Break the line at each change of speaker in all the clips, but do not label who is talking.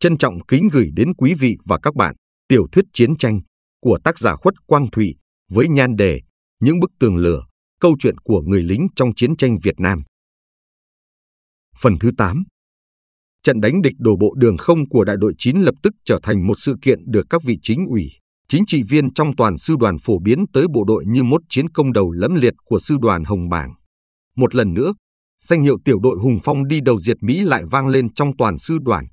Trân trọng kính gửi đến quý vị và các bạn tiểu thuyết chiến tranh của tác giả Khuất Quang Thụy với nhan đề Những bức tường lửa, câu chuyện của người lính trong chiến tranh Việt Nam. Phần thứ 8 Trận đánh địch đổ bộ đường không của đại đội 9 lập tức trở thành một sự kiện được các vị chính ủy, chính trị viên trong toàn sư đoàn phổ biến tới bộ đội như một chiến công đầu lẫm liệt của sư đoàn Hồng Bảng. Một lần nữa, danh hiệu tiểu đội Hùng Phong đi đầu diệt Mỹ lại vang lên trong toàn sư đoàn,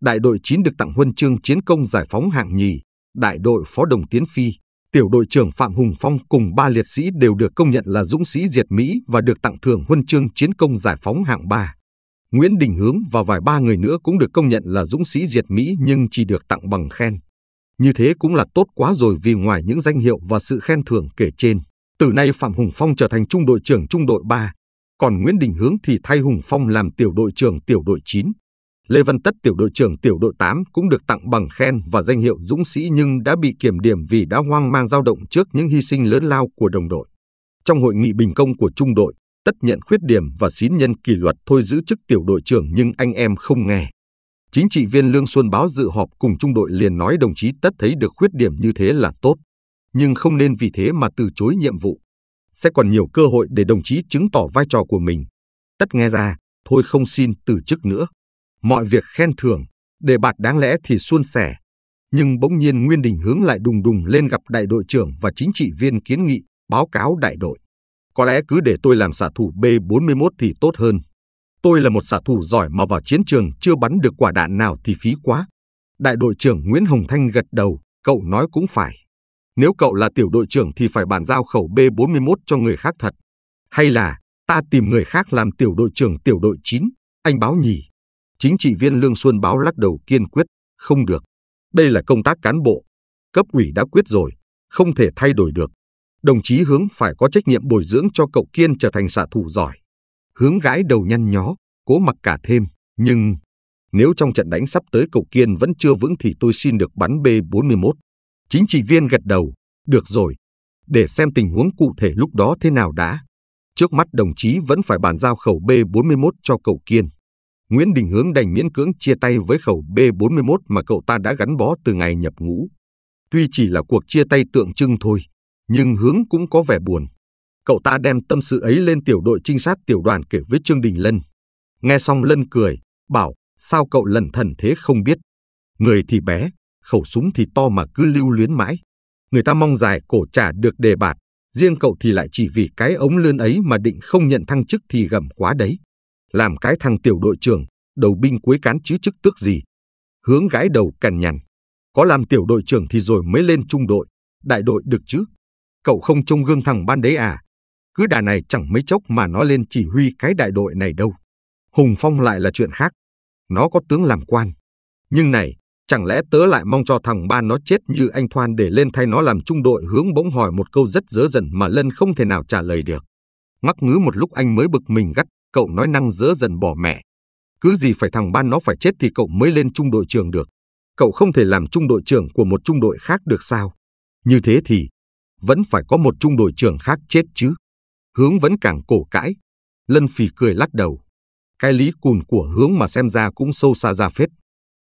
Đại đội 9 được tặng huân chương chiến công giải phóng hạng nhì, đại đội Phó Đồng Tiến Phi, tiểu đội trưởng Phạm Hùng Phong cùng ba liệt sĩ đều được công nhận là dũng sĩ diệt Mỹ và được tặng thưởng huân chương chiến công giải phóng hạng 3. Nguyễn Đình Hướng và vài ba người nữa cũng được công nhận là dũng sĩ diệt Mỹ nhưng chỉ được tặng bằng khen. Như thế cũng là tốt quá rồi vì ngoài những danh hiệu và sự khen thưởng kể trên, từ nay Phạm Hùng Phong trở thành trung đội trưởng trung đội 3, còn Nguyễn Đình Hướng thì thay Hùng Phong làm tiểu đội trưởng tiểu đội 9. Lê Văn Tất tiểu đội trưởng tiểu đội 8 cũng được tặng bằng khen và danh hiệu dũng sĩ nhưng đã bị kiểm điểm vì đã hoang mang dao động trước những hy sinh lớn lao của đồng đội. Trong hội nghị bình công của trung đội, Tất nhận khuyết điểm và xín nhân kỷ luật thôi giữ chức tiểu đội trưởng nhưng anh em không nghe. Chính trị viên Lương Xuân báo dự họp cùng trung đội liền nói đồng chí Tất thấy được khuyết điểm như thế là tốt, nhưng không nên vì thế mà từ chối nhiệm vụ. Sẽ còn nhiều cơ hội để đồng chí chứng tỏ vai trò của mình. Tất nghe ra, thôi không xin từ chức nữa. Mọi việc khen thưởng, đề bạt đáng lẽ thì suôn sẻ, nhưng bỗng nhiên Nguyên Đình hướng lại đùng đùng lên gặp đại đội trưởng và chính trị viên kiến nghị báo cáo đại đội. Có lẽ cứ để tôi làm xạ thủ B41 thì tốt hơn. Tôi là một xạ thủ giỏi mà vào chiến trường chưa bắn được quả đạn nào thì phí quá. Đại đội trưởng Nguyễn Hồng Thanh gật đầu, cậu nói cũng phải. Nếu cậu là tiểu đội trưởng thì phải bàn giao khẩu B41 cho người khác thật. Hay là ta tìm người khác làm tiểu đội trưởng tiểu đội 9, anh báo nhỉ. Chính trị viên Lương Xuân báo lắc đầu kiên quyết, không được. Đây là công tác cán bộ, cấp ủy đã quyết rồi, không thể thay đổi được. Đồng chí Hướng phải có trách nhiệm bồi dưỡng cho cậu Kiên trở thành xạ thủ giỏi. Hướng gãi đầu nhăn nhó, cố mặc cả thêm, nhưng nếu trong trận đánh sắp tới cậu Kiên vẫn chưa vững thì tôi xin được bắn B41. Chính trị viên gật đầu, được rồi, để xem tình huống cụ thể lúc đó thế nào đã. Trước mắt đồng chí vẫn phải bàn giao khẩu B41 cho cậu Kiên. Nguyễn Đình Hướng đành miễn cưỡng chia tay với khẩu B41 mà cậu ta đã gắn bó từ ngày nhập ngũ. Tuy chỉ là cuộc chia tay tượng trưng thôi, nhưng Hướng cũng có vẻ buồn. Cậu ta đem tâm sự ấy lên tiểu đội trinh sát tiểu đoàn kể với Trương Đình Lân. Nghe xong Lân cười, bảo, sao cậu lần thần thế không biết. Người thì bé, khẩu súng thì to mà cứ lưu luyến mãi. Người ta mong dài cổ trả được đề bạt, riêng cậu thì lại chỉ vì cái ống lươn ấy mà định không nhận thăng chức thì gầm quá đấy làm cái thằng tiểu đội trưởng, đầu binh cuối cán chứ chức tước gì. Hướng gái đầu cằn nhằn, có làm tiểu đội trưởng thì rồi mới lên trung đội, đại đội được chứ. Cậu không trông gương thằng ban đấy à? Cứ đà này chẳng mấy chốc mà nó lên chỉ huy cái đại đội này đâu. Hùng Phong lại là chuyện khác. Nó có tướng làm quan. Nhưng này, chẳng lẽ tớ lại mong cho thằng ban nó chết như anh Thoan để lên thay nó làm trung đội hướng bỗng hỏi một câu rất dớ dần mà Lân không thể nào trả lời được. Ngắc ngứ một lúc anh mới bực mình gắt cậu nói năng dỡ dần bỏ mẹ. Cứ gì phải thằng ban nó phải chết thì cậu mới lên trung đội trưởng được. Cậu không thể làm trung đội trưởng của một trung đội khác được sao? Như thế thì, vẫn phải có một trung đội trưởng khác chết chứ. Hướng vẫn càng cổ cãi. Lân phì cười lắc đầu. Cái lý cùn của hướng mà xem ra cũng sâu xa ra phết.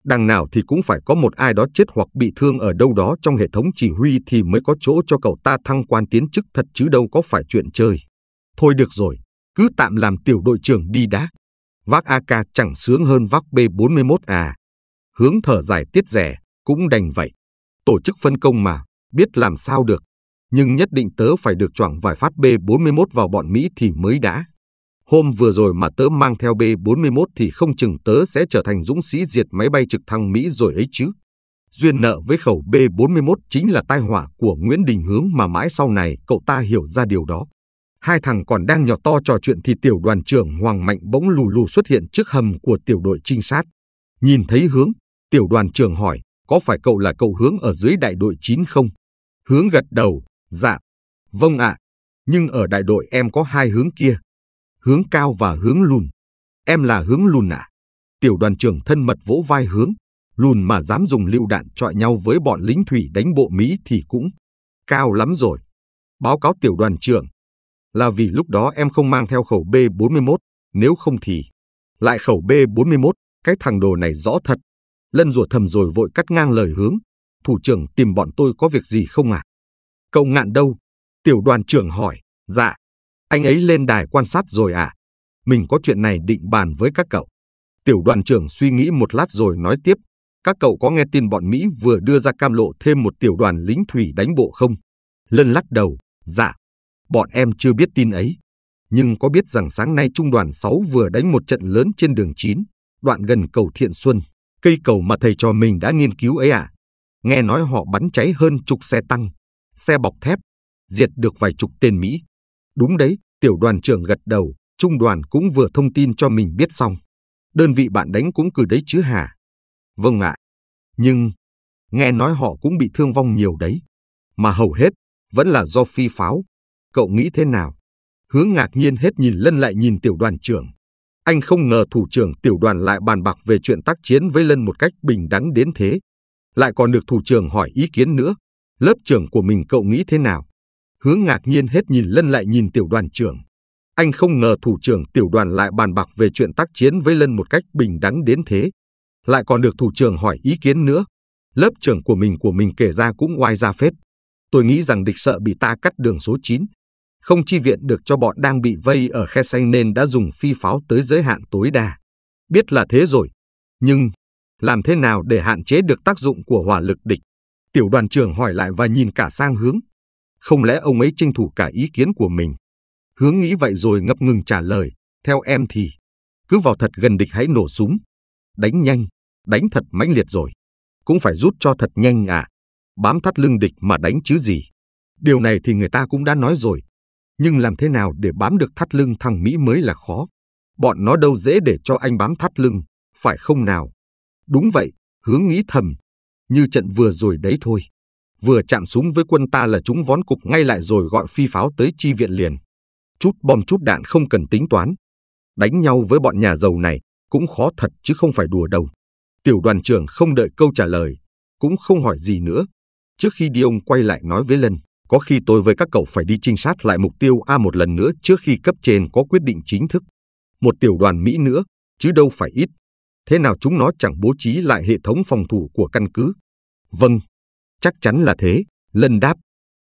Đằng nào thì cũng phải có một ai đó chết hoặc bị thương ở đâu đó trong hệ thống chỉ huy thì mới có chỗ cho cậu ta thăng quan tiến chức thật chứ đâu có phải chuyện chơi. Thôi được rồi, cứ tạm làm tiểu đội trưởng đi đã. Vác AK chẳng sướng hơn vác B41A. Hướng thở dài tiết rẻ, cũng đành vậy. Tổ chức phân công mà, biết làm sao được. Nhưng nhất định tớ phải được choảng vài phát B41 vào bọn Mỹ thì mới đã. Hôm vừa rồi mà tớ mang theo B41 thì không chừng tớ sẽ trở thành dũng sĩ diệt máy bay trực thăng Mỹ rồi ấy chứ. Duyên nợ với khẩu B41 chính là tai họa của Nguyễn Đình Hướng mà mãi sau này cậu ta hiểu ra điều đó hai thằng còn đang nhỏ to trò chuyện thì tiểu đoàn trưởng Hoàng Mạnh bỗng lù lù xuất hiện trước hầm của tiểu đội trinh sát. Nhìn thấy hướng, tiểu đoàn trưởng hỏi, có phải cậu là cậu hướng ở dưới đại đội 9 không? Hướng gật đầu, dạ, vâng ạ, nhưng ở đại đội em có hai hướng kia, hướng cao và hướng lùn. Em là hướng lùn ạ. Tiểu đoàn trưởng thân mật vỗ vai hướng, lùn mà dám dùng lựu đạn trọi nhau với bọn lính thủy đánh bộ Mỹ thì cũng cao lắm rồi. Báo cáo tiểu đoàn trưởng, là vì lúc đó em không mang theo khẩu B41, nếu không thì... Lại khẩu B41, cái thằng đồ này rõ thật. Lân rủa thầm rồi vội cắt ngang lời hướng. Thủ trưởng tìm bọn tôi có việc gì không à? Cậu ngạn đâu? Tiểu đoàn trưởng hỏi. Dạ. Anh ấy lên đài quan sát rồi à? Mình có chuyện này định bàn với các cậu. Tiểu đoàn trưởng suy nghĩ một lát rồi nói tiếp. Các cậu có nghe tin bọn Mỹ vừa đưa ra cam lộ thêm một tiểu đoàn lính thủy đánh bộ không? Lân lắc đầu. Dạ, Bọn em chưa biết tin ấy, nhưng có biết rằng sáng nay Trung đoàn 6 vừa đánh một trận lớn trên đường 9, đoạn gần cầu Thiện Xuân, cây cầu mà thầy trò mình đã nghiên cứu ấy à? Nghe nói họ bắn cháy hơn chục xe tăng, xe bọc thép, diệt được vài chục tên Mỹ. Đúng đấy, tiểu đoàn trưởng gật đầu, trung đoàn cũng vừa thông tin cho mình biết xong. Đơn vị bạn đánh cũng cử đấy chứ hả? Vâng ạ. Nhưng, nghe nói họ cũng bị thương vong nhiều đấy. Mà hầu hết, vẫn là do phi pháo, cậu nghĩ thế nào? Hướng ngạc nhiên hết nhìn Lân lại nhìn tiểu đoàn trưởng. Anh không ngờ thủ trưởng tiểu đoàn lại bàn bạc về chuyện tác chiến với Lân một cách bình đắng đến thế. Lại còn được thủ trưởng hỏi ý kiến nữa. Lớp trưởng của mình cậu nghĩ thế nào? Hướng ngạc nhiên hết nhìn Lân lại nhìn tiểu đoàn trưởng. Anh không ngờ thủ trưởng tiểu đoàn lại bàn bạc về chuyện tác chiến với Lân một cách bình đắng đến thế. Lại còn được thủ trưởng hỏi ý kiến nữa. Lớp trưởng của mình của mình kể ra cũng oai ra phết. Tôi nghĩ rằng địch sợ bị ta cắt đường số 9, không chi viện được cho bọn đang bị vây ở khe xanh nên đã dùng phi pháo tới giới hạn tối đa. Biết là thế rồi, nhưng làm thế nào để hạn chế được tác dụng của hỏa lực địch? Tiểu đoàn trưởng hỏi lại và nhìn cả sang hướng. Không lẽ ông ấy tranh thủ cả ý kiến của mình? Hướng nghĩ vậy rồi ngập ngừng trả lời, theo em thì cứ vào thật gần địch hãy nổ súng. Đánh nhanh, đánh thật mãnh liệt rồi. Cũng phải rút cho thật nhanh à. Bám thắt lưng địch mà đánh chứ gì. Điều này thì người ta cũng đã nói rồi, nhưng làm thế nào để bám được thắt lưng thằng Mỹ mới là khó. Bọn nó đâu dễ để cho anh bám thắt lưng, phải không nào? Đúng vậy, hướng nghĩ thầm, như trận vừa rồi đấy thôi. Vừa chạm súng với quân ta là chúng vón cục ngay lại rồi gọi phi pháo tới chi viện liền. Chút bom chút đạn không cần tính toán. Đánh nhau với bọn nhà giàu này cũng khó thật chứ không phải đùa đâu. Tiểu đoàn trưởng không đợi câu trả lời, cũng không hỏi gì nữa. Trước khi đi ông quay lại nói với Lân. Có khi tôi với các cậu phải đi trinh sát lại mục tiêu A một lần nữa trước khi cấp trên có quyết định chính thức. Một tiểu đoàn Mỹ nữa, chứ đâu phải ít. Thế nào chúng nó chẳng bố trí lại hệ thống phòng thủ của căn cứ? Vâng, chắc chắn là thế, Lân đáp.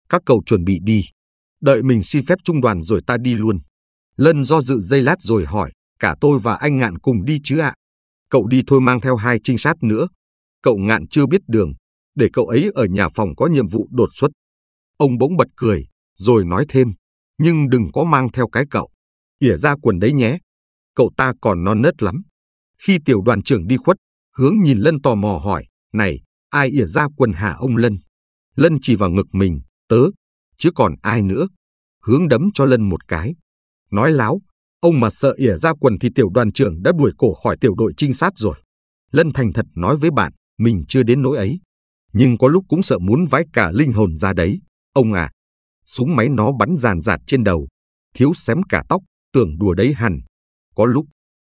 Các cậu chuẩn bị đi. Đợi mình xin phép trung đoàn rồi ta đi luôn. Lân do dự dây lát rồi hỏi, cả tôi và anh Ngạn cùng đi chứ ạ. À? Cậu đi thôi mang theo hai trinh sát nữa. Cậu Ngạn chưa biết đường, để cậu ấy ở nhà phòng có nhiệm vụ đột xuất. Ông bỗng bật cười, rồi nói thêm, nhưng đừng có mang theo cái cậu. Ỉa ra quần đấy nhé, cậu ta còn non nớt lắm. Khi tiểu đoàn trưởng đi khuất, hướng nhìn Lân tò mò hỏi, này, ai ỉa ra quần hả ông Lân? Lân chỉ vào ngực mình, tớ, chứ còn ai nữa. Hướng đấm cho Lân một cái. Nói láo, ông mà sợ ỉa ra quần thì tiểu đoàn trưởng đã đuổi cổ khỏi tiểu đội trinh sát rồi. Lân thành thật nói với bạn, mình chưa đến nỗi ấy. Nhưng có lúc cũng sợ muốn vái cả linh hồn ra đấy. Ông à, súng máy nó bắn giàn giạt trên đầu, thiếu xém cả tóc, tưởng đùa đấy hẳn. Có lúc,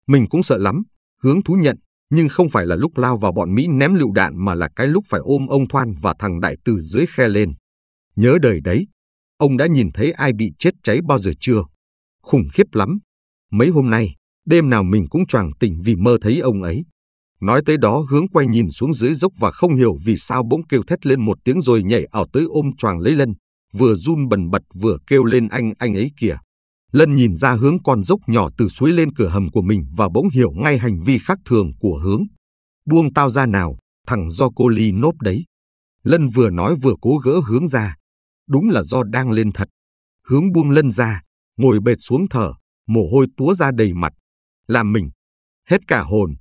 mình cũng sợ lắm, hướng thú nhận, nhưng không phải là lúc lao vào bọn Mỹ ném lựu đạn mà là cái lúc phải ôm ông Thoan và thằng Đại từ dưới khe lên. Nhớ đời đấy, ông đã nhìn thấy ai bị chết cháy bao giờ chưa? Khủng khiếp lắm. Mấy hôm nay, đêm nào mình cũng choàng tỉnh vì mơ thấy ông ấy. Nói tới đó hướng quay nhìn xuống dưới dốc và không hiểu vì sao bỗng kêu thét lên một tiếng rồi nhảy ảo tới ôm choàng lấy lân vừa run bần bật vừa kêu lên anh anh ấy kìa. Lân nhìn ra hướng con dốc nhỏ từ suối lên cửa hầm của mình và bỗng hiểu ngay hành vi khác thường của hướng. Buông tao ra nào, thằng do cô ly nốt đấy. Lân vừa nói vừa cố gỡ hướng ra. Đúng là do đang lên thật. Hướng buông lân ra, ngồi bệt xuống thở, mồ hôi túa ra đầy mặt. Làm mình, hết cả hồn.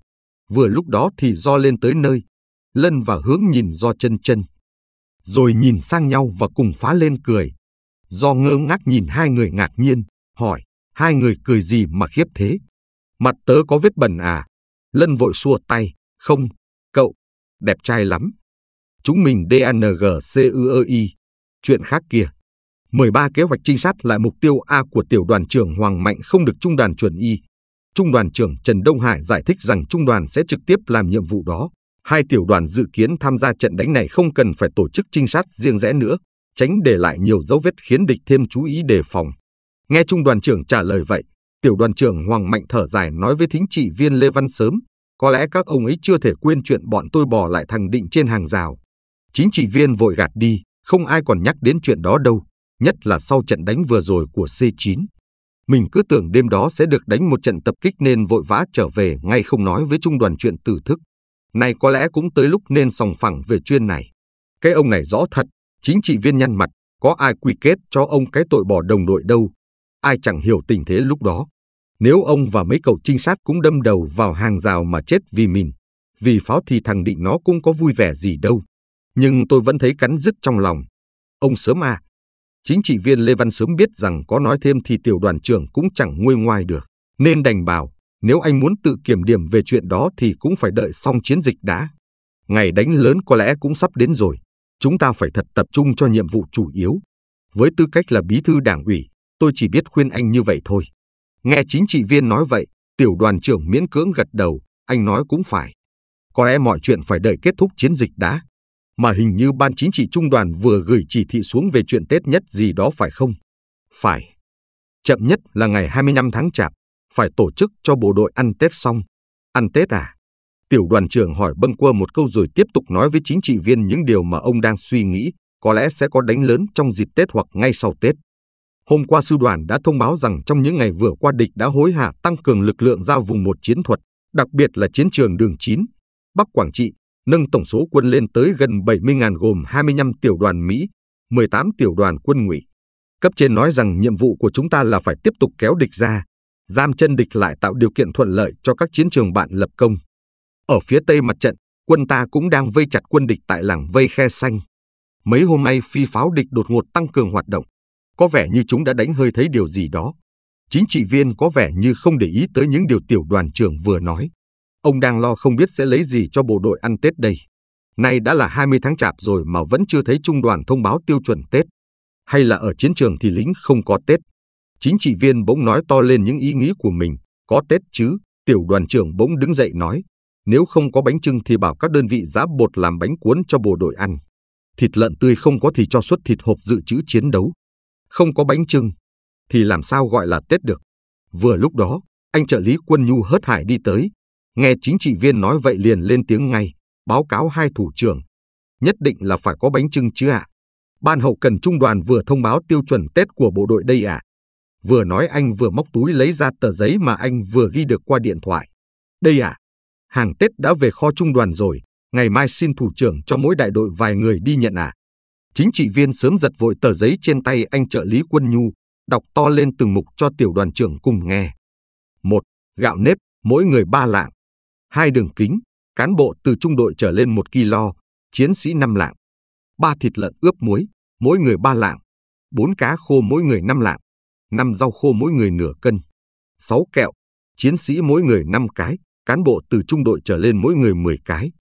Vừa lúc đó thì do lên tới nơi. Lân và hướng nhìn do chân chân rồi nhìn sang nhau và cùng phá lên cười. Do ngơ ngác nhìn hai người ngạc nhiên, hỏi, hai người cười gì mà khiếp thế? Mặt tớ có vết bẩn à? Lân vội xua tay, không, cậu, đẹp trai lắm. Chúng mình DNGCUI, chuyện khác kia. 13 kế hoạch trinh sát lại mục tiêu A của tiểu đoàn trưởng Hoàng Mạnh không được trung đoàn chuẩn y. Trung đoàn trưởng Trần Đông Hải giải thích rằng trung đoàn sẽ trực tiếp làm nhiệm vụ đó hai tiểu đoàn dự kiến tham gia trận đánh này không cần phải tổ chức trinh sát riêng rẽ nữa, tránh để lại nhiều dấu vết khiến địch thêm chú ý đề phòng. Nghe trung đoàn trưởng trả lời vậy, tiểu đoàn trưởng Hoàng Mạnh thở dài nói với thính trị viên Lê Văn Sớm, có lẽ các ông ấy chưa thể quên chuyện bọn tôi bỏ lại thằng Định trên hàng rào. Chính trị viên vội gạt đi, không ai còn nhắc đến chuyện đó đâu, nhất là sau trận đánh vừa rồi của C9. Mình cứ tưởng đêm đó sẽ được đánh một trận tập kích nên vội vã trở về ngay không nói với trung đoàn chuyện tử thức. Nay có lẽ cũng tới lúc nên sòng phẳng về chuyên này. Cái ông này rõ thật, chính trị viên nhăn mặt, có ai quy kết cho ông cái tội bỏ đồng đội đâu. Ai chẳng hiểu tình thế lúc đó. Nếu ông và mấy cậu trinh sát cũng đâm đầu vào hàng rào mà chết vì mình, vì pháo thì thằng định nó cũng có vui vẻ gì đâu. Nhưng tôi vẫn thấy cắn rứt trong lòng. Ông sớm à. Chính trị viên Lê Văn sớm biết rằng có nói thêm thì tiểu đoàn trưởng cũng chẳng nguôi ngoai được, nên đành bảo. Nếu anh muốn tự kiểm điểm về chuyện đó thì cũng phải đợi xong chiến dịch đã. Ngày đánh lớn có lẽ cũng sắp đến rồi. Chúng ta phải thật tập trung cho nhiệm vụ chủ yếu. Với tư cách là bí thư đảng ủy, tôi chỉ biết khuyên anh như vậy thôi. Nghe chính trị viên nói vậy, tiểu đoàn trưởng miễn cưỡng gật đầu, anh nói cũng phải. Có lẽ mọi chuyện phải đợi kết thúc chiến dịch đã. Mà hình như ban chính trị trung đoàn vừa gửi chỉ thị xuống về chuyện Tết nhất gì đó phải không? Phải. Chậm nhất là ngày 25 tháng Chạp, phải tổ chức cho bộ đội ăn Tết xong. Ăn Tết à? Tiểu đoàn trưởng hỏi bâng quơ một câu rồi tiếp tục nói với chính trị viên những điều mà ông đang suy nghĩ, có lẽ sẽ có đánh lớn trong dịp Tết hoặc ngay sau Tết. Hôm qua sư đoàn đã thông báo rằng trong những ngày vừa qua địch đã hối hả tăng cường lực lượng ra vùng một chiến thuật, đặc biệt là chiến trường đường 9, Bắc Quảng Trị, nâng tổng số quân lên tới gần 70.000 gồm 25 tiểu đoàn Mỹ, 18 tiểu đoàn quân ngụy. Cấp trên nói rằng nhiệm vụ của chúng ta là phải tiếp tục kéo địch ra, giam chân địch lại tạo điều kiện thuận lợi cho các chiến trường bạn lập công. Ở phía tây mặt trận, quân ta cũng đang vây chặt quân địch tại làng Vây Khe Xanh. Mấy hôm nay phi pháo địch đột ngột tăng cường hoạt động, có vẻ như chúng đã đánh hơi thấy điều gì đó. Chính trị viên có vẻ như không để ý tới những điều tiểu đoàn trưởng vừa nói. Ông đang lo không biết sẽ lấy gì cho bộ đội ăn Tết đây. Nay đã là 20 tháng chạp rồi mà vẫn chưa thấy trung đoàn thông báo tiêu chuẩn Tết. Hay là ở chiến trường thì lính không có Tết. Chính trị viên bỗng nói to lên những ý nghĩ của mình, có Tết chứ, tiểu đoàn trưởng bỗng đứng dậy nói, nếu không có bánh trưng thì bảo các đơn vị giá bột làm bánh cuốn cho bộ đội ăn. Thịt lợn tươi không có thì cho xuất thịt hộp dự trữ chiến đấu. Không có bánh trưng, thì làm sao gọi là Tết được. Vừa lúc đó, anh trợ lý quân nhu hớt hải đi tới. Nghe chính trị viên nói vậy liền lên tiếng ngay, báo cáo hai thủ trưởng. Nhất định là phải có bánh trưng chứ ạ. À? Ban hậu cần trung đoàn vừa thông báo tiêu chuẩn Tết của bộ đội đây ạ. À? Vừa nói anh vừa móc túi lấy ra tờ giấy mà anh vừa ghi được qua điện thoại. Đây à, hàng Tết đã về kho trung đoàn rồi, ngày mai xin thủ trưởng cho mỗi đại đội vài người đi nhận à. Chính trị viên sớm giật vội tờ giấy trên tay anh trợ lý quân nhu, đọc to lên từng mục cho tiểu đoàn trưởng cùng nghe. một Gạo nếp, mỗi người ba lạng. hai Đường kính, cán bộ từ trung đội trở lên một kg, chiến sĩ năm lạng. ba Thịt lợn ướp muối, mỗi người ba lạng. bốn Cá khô mỗi người năm lạng. 5 rau khô mỗi người nửa cân, 6 kẹo, chiến sĩ mỗi người 5 cái, cán bộ từ trung đội trở lên mỗi người 10 cái,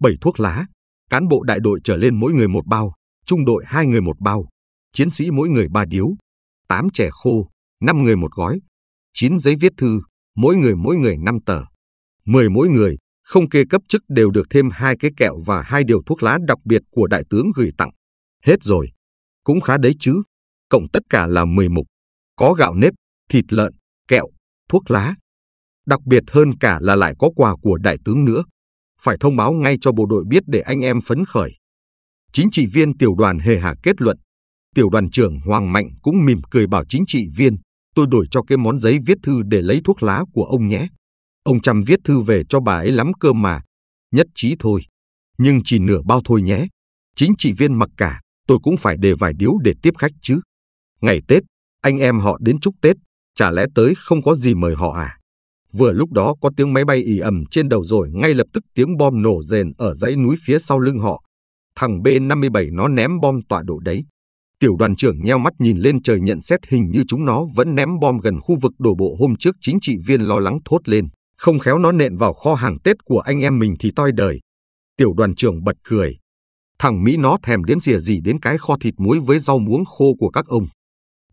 7 thuốc lá, cán bộ đại đội trở lên mỗi người một bao, trung đội hai người một bao, chiến sĩ mỗi người ba điếu, 8 chè khô, 5 người một gói, 9 giấy viết thư, mỗi người mỗi người 5 tờ, 10 mỗi người, không kê cấp chức đều được thêm hai cái kẹo và hai điều thuốc lá đặc biệt của đại tướng gửi tặng. Hết rồi, cũng khá đấy chứ, cộng tất cả là 10 mục có gạo nếp, thịt lợn, kẹo, thuốc lá. Đặc biệt hơn cả là lại có quà của đại tướng nữa. Phải thông báo ngay cho bộ đội biết để anh em phấn khởi. Chính trị viên tiểu đoàn hề hà kết luận. Tiểu đoàn trưởng Hoàng Mạnh cũng mỉm cười bảo chính trị viên, tôi đổi cho cái món giấy viết thư để lấy thuốc lá của ông nhé. Ông chăm viết thư về cho bà ấy lắm cơ mà. Nhất trí thôi. Nhưng chỉ nửa bao thôi nhé. Chính trị viên mặc cả, tôi cũng phải để vài điếu để tiếp khách chứ. Ngày Tết, anh em họ đến chúc Tết, chả lẽ tới không có gì mời họ à? Vừa lúc đó có tiếng máy bay ì ầm trên đầu rồi ngay lập tức tiếng bom nổ rền ở dãy núi phía sau lưng họ. Thằng B-57 nó ném bom tọa độ đấy. Tiểu đoàn trưởng nheo mắt nhìn lên trời nhận xét hình như chúng nó vẫn ném bom gần khu vực đổ bộ hôm trước chính trị viên lo lắng thốt lên. Không khéo nó nện vào kho hàng Tết của anh em mình thì toi đời. Tiểu đoàn trưởng bật cười. Thằng Mỹ nó thèm đếm rìa gì đến cái kho thịt muối với rau muống khô của các ông.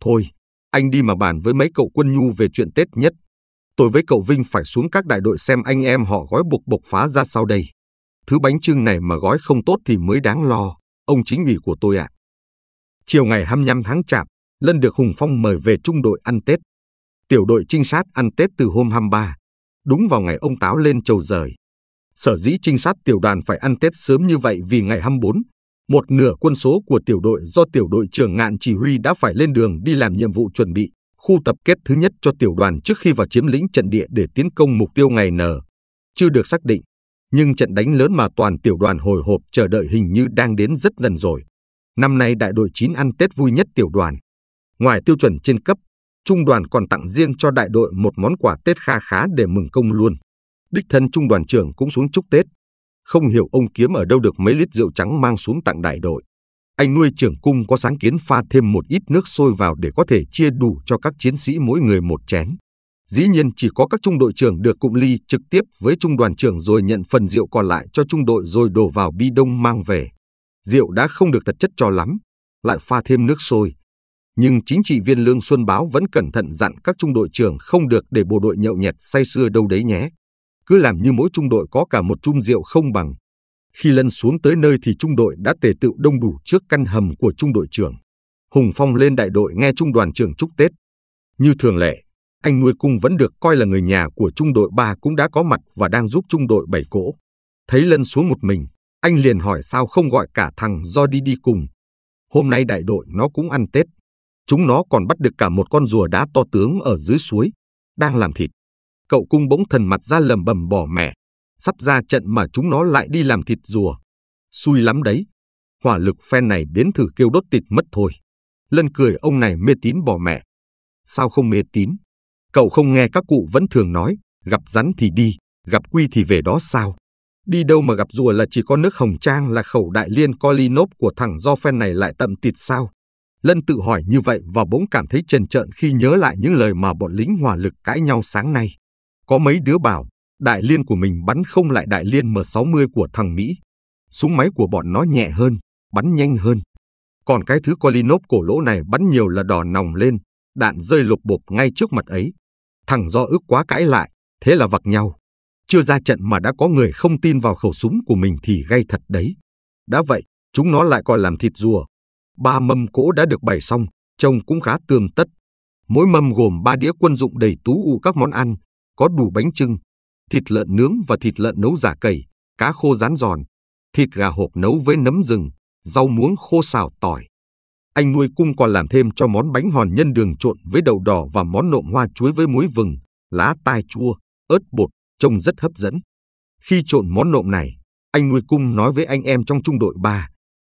Thôi, anh đi mà bàn với mấy cậu quân nhu về chuyện Tết nhất. Tôi với cậu Vinh phải xuống các đại đội xem anh em họ gói buộc bộc phá ra sau đây. Thứ bánh trưng này mà gói không tốt thì mới đáng lo, ông chính ủy của tôi ạ. À. Chiều ngày 25 tháng Chạp, Lân được Hùng Phong mời về trung đội ăn Tết. Tiểu đội trinh sát ăn Tết từ hôm 23, đúng vào ngày ông Táo lên trầu rời. Sở dĩ trinh sát tiểu đoàn phải ăn Tết sớm như vậy vì ngày 24, một nửa quân số của tiểu đội do tiểu đội trưởng ngạn chỉ huy đã phải lên đường đi làm nhiệm vụ chuẩn bị khu tập kết thứ nhất cho tiểu đoàn trước khi vào chiếm lĩnh trận địa để tiến công mục tiêu ngày N. Chưa được xác định, nhưng trận đánh lớn mà toàn tiểu đoàn hồi hộp chờ đợi hình như đang đến rất gần rồi. Năm nay đại đội 9 ăn Tết vui nhất tiểu đoàn. Ngoài tiêu chuẩn trên cấp, trung đoàn còn tặng riêng cho đại đội một món quà Tết kha khá để mừng công luôn. Đích thân trung đoàn trưởng cũng xuống chúc Tết. Không hiểu ông kiếm ở đâu được mấy lít rượu trắng mang xuống tặng đại đội. Anh nuôi trưởng cung có sáng kiến pha thêm một ít nước sôi vào để có thể chia đủ cho các chiến sĩ mỗi người một chén. Dĩ nhiên chỉ có các trung đội trưởng được cụm ly trực tiếp với trung đoàn trưởng rồi nhận phần rượu còn lại cho trung đội rồi đổ vào bi đông mang về. Rượu đã không được thật chất cho lắm, lại pha thêm nước sôi. Nhưng chính trị viên Lương Xuân Báo vẫn cẩn thận dặn các trung đội trưởng không được để bộ đội nhậu nhẹt say sưa đâu đấy nhé cứ làm như mỗi trung đội có cả một chung rượu không bằng. Khi lân xuống tới nơi thì trung đội đã tề tựu đông đủ trước căn hầm của trung đội trưởng. Hùng Phong lên đại đội nghe trung đoàn trưởng chúc Tết. Như thường lệ, anh nuôi cung vẫn được coi là người nhà của trung đội 3 cũng đã có mặt và đang giúp trung đội 7 cỗ. Thấy lân xuống một mình, anh liền hỏi sao không gọi cả thằng do đi đi cùng. Hôm nay đại đội nó cũng ăn Tết. Chúng nó còn bắt được cả một con rùa đá to tướng ở dưới suối, đang làm thịt cậu cung bỗng thần mặt ra lầm bầm bỏ mẹ. Sắp ra trận mà chúng nó lại đi làm thịt rùa. Xui lắm đấy. Hỏa lực phen này đến thử kêu đốt thịt mất thôi. Lân cười ông này mê tín bỏ mẹ. Sao không mê tín? Cậu không nghe các cụ vẫn thường nói, gặp rắn thì đi, gặp quy thì về đó sao? Đi đâu mà gặp rùa là chỉ có nước hồng trang là khẩu đại liên Kolinov của thằng do phen này lại tậm tịt sao? Lân tự hỏi như vậy và bỗng cảm thấy trần trợn khi nhớ lại những lời mà bọn lính hỏa lực cãi nhau sáng nay. Có mấy đứa bảo, đại liên của mình bắn không lại đại liên M60 của thằng Mỹ. Súng máy của bọn nó nhẹ hơn, bắn nhanh hơn. Còn cái thứ Kolinov cổ lỗ này bắn nhiều là đỏ nòng lên, đạn rơi lục bộp ngay trước mặt ấy. Thằng do ước quá cãi lại, thế là vặc nhau. Chưa ra trận mà đã có người không tin vào khẩu súng của mình thì gay thật đấy. Đã vậy, chúng nó lại coi làm thịt rùa. Ba mâm cỗ đã được bày xong, trông cũng khá tươm tất. Mỗi mâm gồm ba đĩa quân dụng đầy tú u các món ăn, có đủ bánh trưng, thịt lợn nướng và thịt lợn nấu giả cầy, cá khô rán giòn, thịt gà hộp nấu với nấm rừng, rau muống khô xào tỏi. Anh nuôi cung còn làm thêm cho món bánh hòn nhân đường trộn với đậu đỏ và món nộm hoa chuối với muối vừng, lá tai chua, ớt bột, trông rất hấp dẫn. Khi trộn món nộm này, anh nuôi cung nói với anh em trong trung đội 3,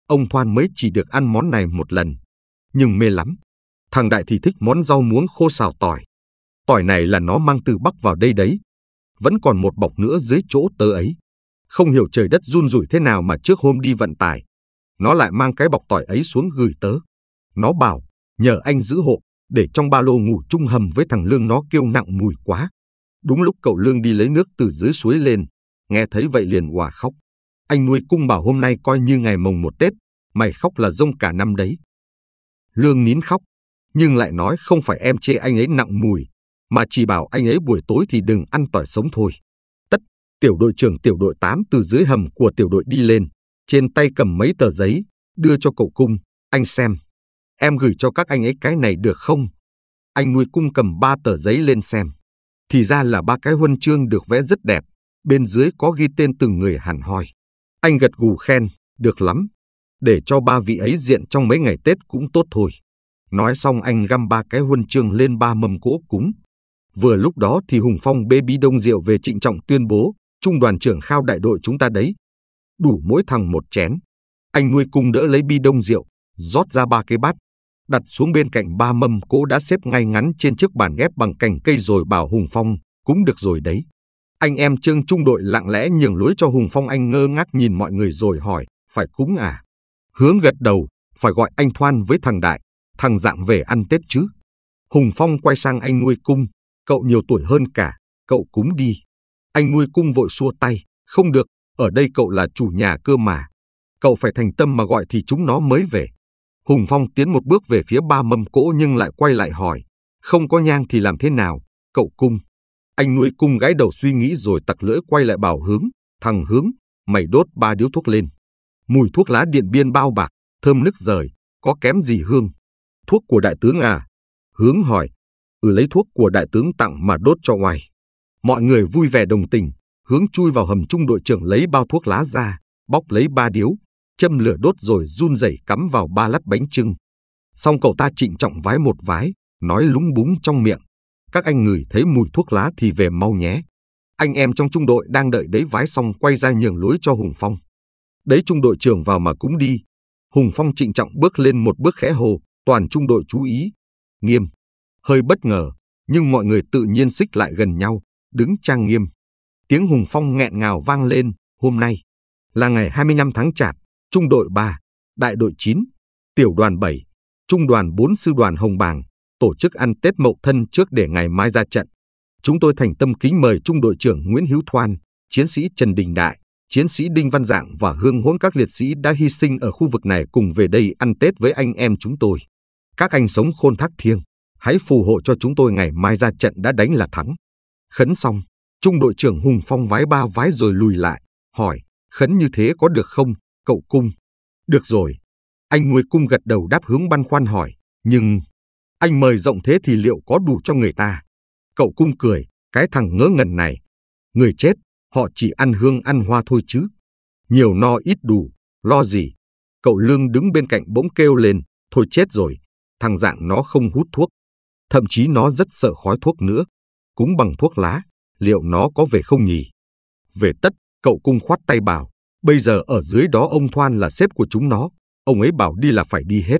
ông Thoan mới chỉ được ăn món này một lần, nhưng mê lắm. Thằng Đại thì thích món rau muống khô xào tỏi, Tỏi này là nó mang từ Bắc vào đây đấy. Vẫn còn một bọc nữa dưới chỗ tớ ấy. Không hiểu trời đất run rủi thế nào mà trước hôm đi vận tải. Nó lại mang cái bọc tỏi ấy xuống gửi tớ. Nó bảo, nhờ anh giữ hộ, để trong ba lô ngủ chung hầm với thằng Lương nó kêu nặng mùi quá. Đúng lúc cậu Lương đi lấy nước từ dưới suối lên, nghe thấy vậy liền hòa khóc. Anh nuôi cung bảo hôm nay coi như ngày mồng một Tết, mày khóc là rông cả năm đấy. Lương nín khóc, nhưng lại nói không phải em chê anh ấy nặng mùi, mà chỉ bảo anh ấy buổi tối thì đừng ăn tỏi sống thôi. Tất, tiểu đội trưởng tiểu đội 8 từ dưới hầm của tiểu đội đi lên, trên tay cầm mấy tờ giấy, đưa cho cậu cung, anh xem. Em gửi cho các anh ấy cái này được không? Anh nuôi cung cầm ba tờ giấy lên xem. Thì ra là ba cái huân chương được vẽ rất đẹp, bên dưới có ghi tên từng người hẳn hoi. Anh gật gù khen, được lắm. Để cho ba vị ấy diện trong mấy ngày Tết cũng tốt thôi. Nói xong anh găm ba cái huân chương lên ba mâm cỗ cúng, Vừa lúc đó thì Hùng Phong bê bi đông rượu về trịnh trọng tuyên bố, trung đoàn trưởng khao đại đội chúng ta đấy. Đủ mỗi thằng một chén. Anh nuôi cung đỡ lấy bi đông rượu, rót ra ba cái bát, đặt xuống bên cạnh ba mâm cỗ đã xếp ngay ngắn trên chiếc bàn ghép bằng cành cây rồi bảo Hùng Phong, cũng được rồi đấy. Anh em trương trung đội lặng lẽ nhường lối cho Hùng Phong anh ngơ ngác nhìn mọi người rồi hỏi, phải cúng à? Hướng gật đầu, phải gọi anh Thoan với thằng Đại, thằng dạng về ăn Tết chứ. Hùng Phong quay sang anh nuôi cung, Cậu nhiều tuổi hơn cả, cậu cúng đi. Anh nuôi cung vội xua tay, không được, ở đây cậu là chủ nhà cơ mà. Cậu phải thành tâm mà gọi thì chúng nó mới về. Hùng Phong tiến một bước về phía ba mâm cỗ nhưng lại quay lại hỏi, không có nhang thì làm thế nào, cậu cung. Anh nuôi cung gái đầu suy nghĩ rồi tặc lưỡi quay lại bảo hướng, thằng hướng, mày đốt ba điếu thuốc lên. Mùi thuốc lá điện biên bao bạc, thơm nức rời, có kém gì hương. Thuốc của đại tướng à? Hướng hỏi, ừ lấy thuốc của đại tướng tặng mà đốt cho ngoài. Mọi người vui vẻ đồng tình, hướng chui vào hầm trung đội trưởng lấy bao thuốc lá ra, bóc lấy ba điếu, châm lửa đốt rồi run rẩy cắm vào ba lát bánh trưng. Xong cậu ta trịnh trọng vái một vái, nói lúng búng trong miệng. Các anh người thấy mùi thuốc lá thì về mau nhé. Anh em trong trung đội đang đợi đấy vái xong quay ra nhường lối cho Hùng Phong. Đấy trung đội trưởng vào mà cũng đi. Hùng Phong trịnh trọng bước lên một bước khẽ hồ, toàn trung đội chú ý. Nghiêm, Hơi bất ngờ, nhưng mọi người tự nhiên xích lại gần nhau, đứng trang nghiêm. Tiếng hùng phong nghẹn ngào vang lên, hôm nay là ngày 25 tháng Chạp, trung đội 3, đại đội 9, tiểu đoàn 7, trung đoàn 4 sư đoàn Hồng Bàng, tổ chức ăn Tết Mậu Thân trước để ngày mai ra trận. Chúng tôi thành tâm kính mời trung đội trưởng Nguyễn Hữu Thoan, chiến sĩ Trần Đình Đại, chiến sĩ Đinh Văn Dạng và hương hốn các liệt sĩ đã hy sinh ở khu vực này cùng về đây ăn Tết với anh em chúng tôi. Các anh sống khôn thác thiêng hãy phù hộ cho chúng tôi ngày mai ra trận đã đánh là thắng. Khấn xong, trung đội trưởng Hùng Phong vái ba vái rồi lùi lại, hỏi, Khấn như thế có được không, cậu cung? Được rồi. Anh nuôi cung gật đầu đáp hướng băn khoăn hỏi, nhưng anh mời rộng thế thì liệu có đủ cho người ta? Cậu cung cười, cái thằng ngớ ngẩn này. Người chết, họ chỉ ăn hương ăn hoa thôi chứ. Nhiều no ít đủ, lo gì. Cậu lương đứng bên cạnh bỗng kêu lên, thôi chết rồi, thằng dạng nó không hút thuốc thậm chí nó rất sợ khói thuốc nữa. cũng bằng thuốc lá, liệu nó có về không nhỉ? Về tất, cậu cung khoát tay bảo, bây giờ ở dưới đó ông Thoan là sếp của chúng nó, ông ấy bảo đi là phải đi hết.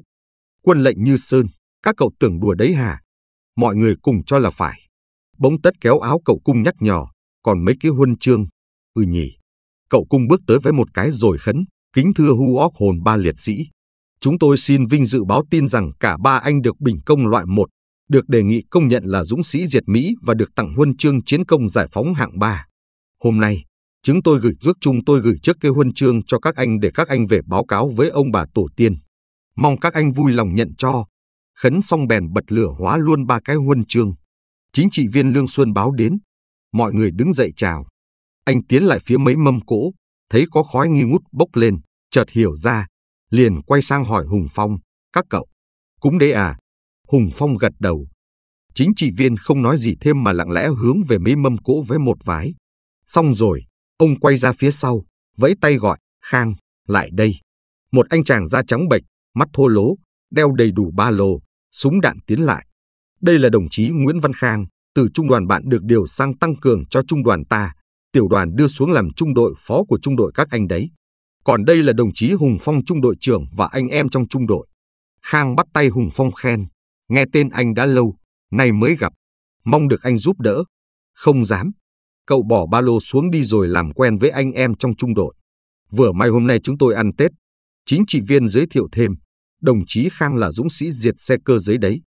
Quân lệnh như sơn, các cậu tưởng đùa đấy hả? Mọi người cùng cho là phải. Bỗng tất kéo áo cậu cung nhắc nhỏ, còn mấy cái huân chương, ừ nhỉ. Cậu cung bước tới với một cái rồi khấn, kính thưa hu óc hồn ba liệt sĩ. Chúng tôi xin vinh dự báo tin rằng cả ba anh được bình công loại một được đề nghị công nhận là dũng sĩ diệt Mỹ và được tặng huân chương chiến công giải phóng hạng 3. Hôm nay, chúng tôi gửi rước chung tôi gửi trước cái huân chương cho các anh để các anh về báo cáo với ông bà tổ tiên. Mong các anh vui lòng nhận cho. Khấn xong bèn bật lửa hóa luôn ba cái huân chương. Chính trị viên Lương Xuân báo đến. Mọi người đứng dậy chào. Anh tiến lại phía mấy mâm cỗ, thấy có khói nghi ngút bốc lên, chợt hiểu ra, liền quay sang hỏi Hùng Phong, các cậu. Cũng đấy à, Hùng Phong gật đầu. Chính trị viên không nói gì thêm mà lặng lẽ hướng về mấy mâm cỗ với một vái. Xong rồi, ông quay ra phía sau, vẫy tay gọi, Khang, lại đây. Một anh chàng da trắng bệch, mắt thô lố, đeo đầy đủ ba lô, súng đạn tiến lại. Đây là đồng chí Nguyễn Văn Khang, từ trung đoàn bạn được điều sang tăng cường cho trung đoàn ta, tiểu đoàn đưa xuống làm trung đội phó của trung đội các anh đấy. Còn đây là đồng chí Hùng Phong trung đội trưởng và anh em trong trung đội. Khang bắt tay Hùng Phong khen, Nghe tên anh đã lâu, nay mới gặp. Mong được anh giúp đỡ. Không dám. Cậu bỏ ba lô xuống đi rồi làm quen với anh em trong trung đội. Vừa may hôm nay chúng tôi ăn Tết. Chính trị viên giới thiệu thêm. Đồng chí Khang là dũng sĩ diệt xe cơ giới đấy.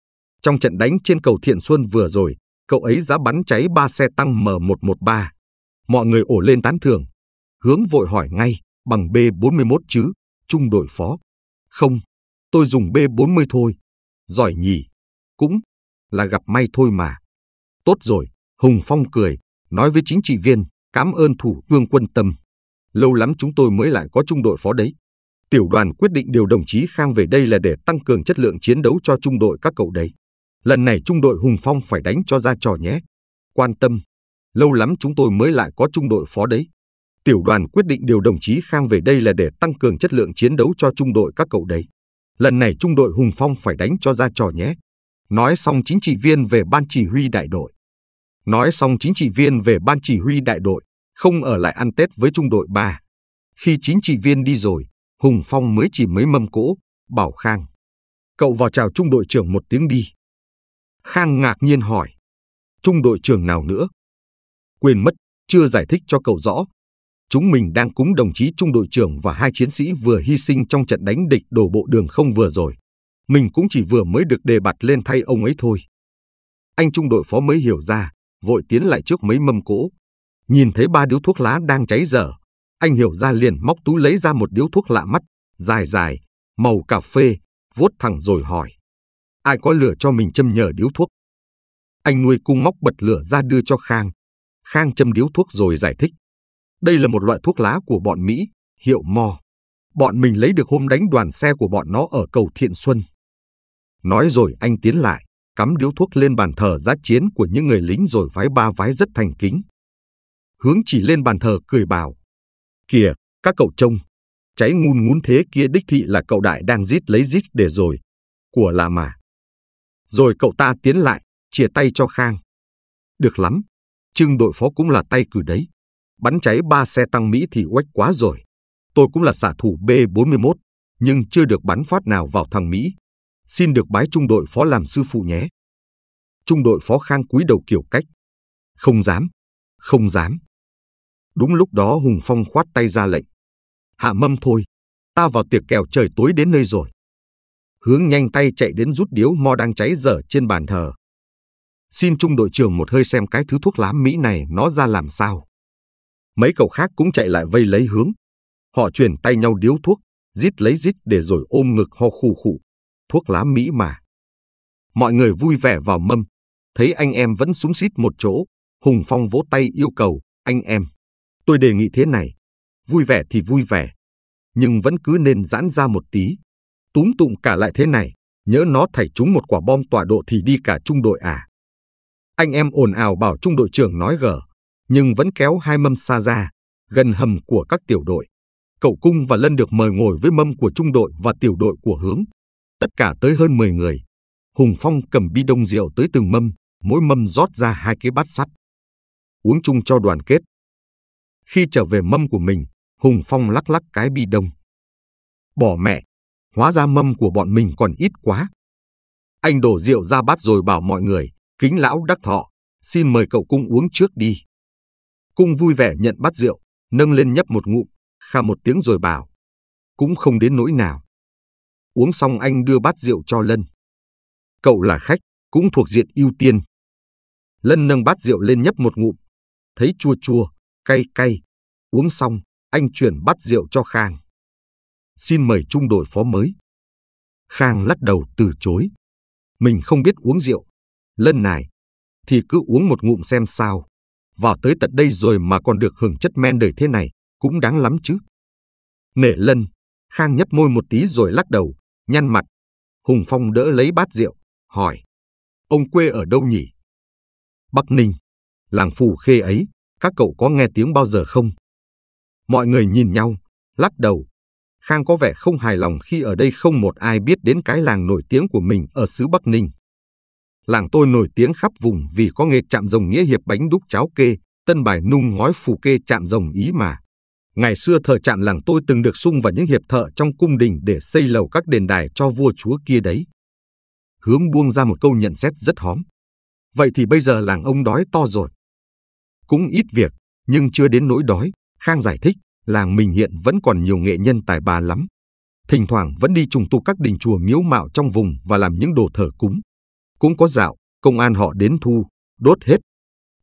Trong trận đánh trên cầu Thiện Xuân vừa rồi, cậu ấy đã bắn cháy ba xe tăng M113. Mọi người ổ lên tán thưởng. Hướng vội hỏi ngay, bằng B41 chứ, trung đội phó. Không, tôi dùng B40 thôi. Giỏi nhỉ cũng là gặp may thôi mà. Tốt rồi, Hùng Phong cười, nói với chính trị viên, cảm ơn thủ vương quân tâm. Lâu lắm chúng tôi mới lại có trung đội phó đấy. Tiểu đoàn quyết định điều đồng chí Khang về đây là để tăng cường chất lượng chiến đấu cho trung đội các cậu đấy. Lần này trung đội Hùng Phong phải đánh cho ra trò nhé. Quan tâm, lâu lắm chúng tôi mới lại có trung đội phó đấy. Tiểu đoàn quyết định điều đồng chí Khang về đây là để tăng cường chất lượng chiến đấu cho trung đội các cậu đấy. Lần này trung đội Hùng Phong phải đánh cho ra trò nhé nói xong chính trị viên về ban chỉ huy đại đội. Nói xong chính trị viên về ban chỉ huy đại đội, không ở lại ăn Tết với trung đội 3. Khi chính trị viên đi rồi, Hùng Phong mới chỉ mấy mâm cỗ, bảo Khang. Cậu vào chào trung đội trưởng một tiếng đi. Khang ngạc nhiên hỏi. Trung đội trưởng nào nữa? Quên mất, chưa giải thích cho cậu rõ. Chúng mình đang cúng đồng chí trung đội trưởng và hai chiến sĩ vừa hy sinh trong trận đánh địch đổ bộ đường không vừa rồi mình cũng chỉ vừa mới được đề bạt lên thay ông ấy thôi. Anh trung đội phó mới hiểu ra, vội tiến lại trước mấy mâm cỗ. Nhìn thấy ba điếu thuốc lá đang cháy dở, anh hiểu ra liền móc túi lấy ra một điếu thuốc lạ mắt, dài dài, màu cà phê, vuốt thẳng rồi hỏi. Ai có lửa cho mình châm nhờ điếu thuốc? Anh nuôi cung móc bật lửa ra đưa cho Khang. Khang châm điếu thuốc rồi giải thích. Đây là một loại thuốc lá của bọn Mỹ, hiệu Mo. Bọn mình lấy được hôm đánh đoàn xe của bọn nó ở cầu Thiện Xuân. Nói rồi anh tiến lại, cắm điếu thuốc lên bàn thờ giá chiến của những người lính rồi vái ba vái rất thành kính. Hướng chỉ lên bàn thờ cười bảo. Kìa, các cậu trông, cháy ngun ngún thế kia đích thị là cậu đại đang rít lấy rít để rồi. Của là mà. Rồi cậu ta tiến lại, chia tay cho Khang. Được lắm, trưng đội phó cũng là tay cử đấy. Bắn cháy ba xe tăng Mỹ thì oách quá rồi. Tôi cũng là xạ thủ B-41, nhưng chưa được bắn phát nào vào thằng Mỹ xin được bái trung đội phó làm sư phụ nhé. Trung đội phó khang cúi đầu kiểu cách. Không dám, không dám. Đúng lúc đó Hùng Phong khoát tay ra lệnh. Hạ mâm thôi, ta vào tiệc kẹo trời tối đến nơi rồi. Hướng nhanh tay chạy đến rút điếu mo đang cháy dở trên bàn thờ. Xin trung đội trưởng một hơi xem cái thứ thuốc lá Mỹ này nó ra làm sao. Mấy cậu khác cũng chạy lại vây lấy hướng. Họ truyền tay nhau điếu thuốc, rít lấy rít để rồi ôm ngực ho khù khụ thuốc lá Mỹ mà. Mọi người vui vẻ vào mâm, thấy anh em vẫn súng xít một chỗ, Hùng Phong vỗ tay yêu cầu, anh em, tôi đề nghị thế này, vui vẻ thì vui vẻ, nhưng vẫn cứ nên giãn ra một tí, túm tụng cả lại thế này, nhớ nó thảy trúng một quả bom tọa độ thì đi cả trung đội à. Anh em ồn ào bảo trung đội trưởng nói gở, nhưng vẫn kéo hai mâm xa ra, gần hầm của các tiểu đội. Cậu Cung và Lân được mời ngồi với mâm của trung đội và tiểu đội của hướng tất cả tới hơn 10 người. Hùng Phong cầm bi đông rượu tới từng mâm, mỗi mâm rót ra hai cái bát sắt. Uống chung cho đoàn kết. Khi trở về mâm của mình, Hùng Phong lắc lắc cái bi đông. Bỏ mẹ, hóa ra mâm của bọn mình còn ít quá. Anh đổ rượu ra bát rồi bảo mọi người, kính lão đắc thọ, xin mời cậu cung uống trước đi. Cung vui vẻ nhận bát rượu, nâng lên nhấp một ngụm, kha một tiếng rồi bảo. Cũng không đến nỗi nào. Uống xong anh đưa bát rượu cho Lân. Cậu là khách, cũng thuộc diện ưu tiên. Lân nâng bát rượu lên nhấp một ngụm, thấy chua chua, cay cay. Uống xong, anh chuyển bát rượu cho Khang. Xin mời trung đội phó mới. Khang lắc đầu từ chối. Mình không biết uống rượu. lân này, thì cứ uống một ngụm xem sao. Vào tới tận đây rồi mà còn được hưởng chất men đời thế này, cũng đáng lắm chứ. Nể lân, Khang nhấp môi một tí rồi lắc đầu nhăn mặt. Hùng Phong đỡ lấy bát rượu, hỏi. Ông quê ở đâu nhỉ? Bắc Ninh. Làng phù khê ấy, các cậu có nghe tiếng bao giờ không? Mọi người nhìn nhau, lắc đầu. Khang có vẻ không hài lòng khi ở đây không một ai biết đến cái làng nổi tiếng của mình ở xứ Bắc Ninh. Làng tôi nổi tiếng khắp vùng vì có nghề chạm rồng nghĩa hiệp bánh đúc cháo kê, tân bài nung ngói phù kê chạm rồng ý mà. Ngày xưa thợ chạm làng tôi từng được sung vào những hiệp thợ trong cung đình để xây lầu các đền đài cho vua chúa kia đấy. Hướng buông ra một câu nhận xét rất hóm. Vậy thì bây giờ làng ông đói to rồi. Cũng ít việc, nhưng chưa đến nỗi đói, Khang giải thích, làng mình hiện vẫn còn nhiều nghệ nhân tài bà lắm. Thỉnh thoảng vẫn đi trùng tu các đình chùa miếu mạo trong vùng và làm những đồ thờ cúng. Cũng có dạo, công an họ đến thu, đốt hết.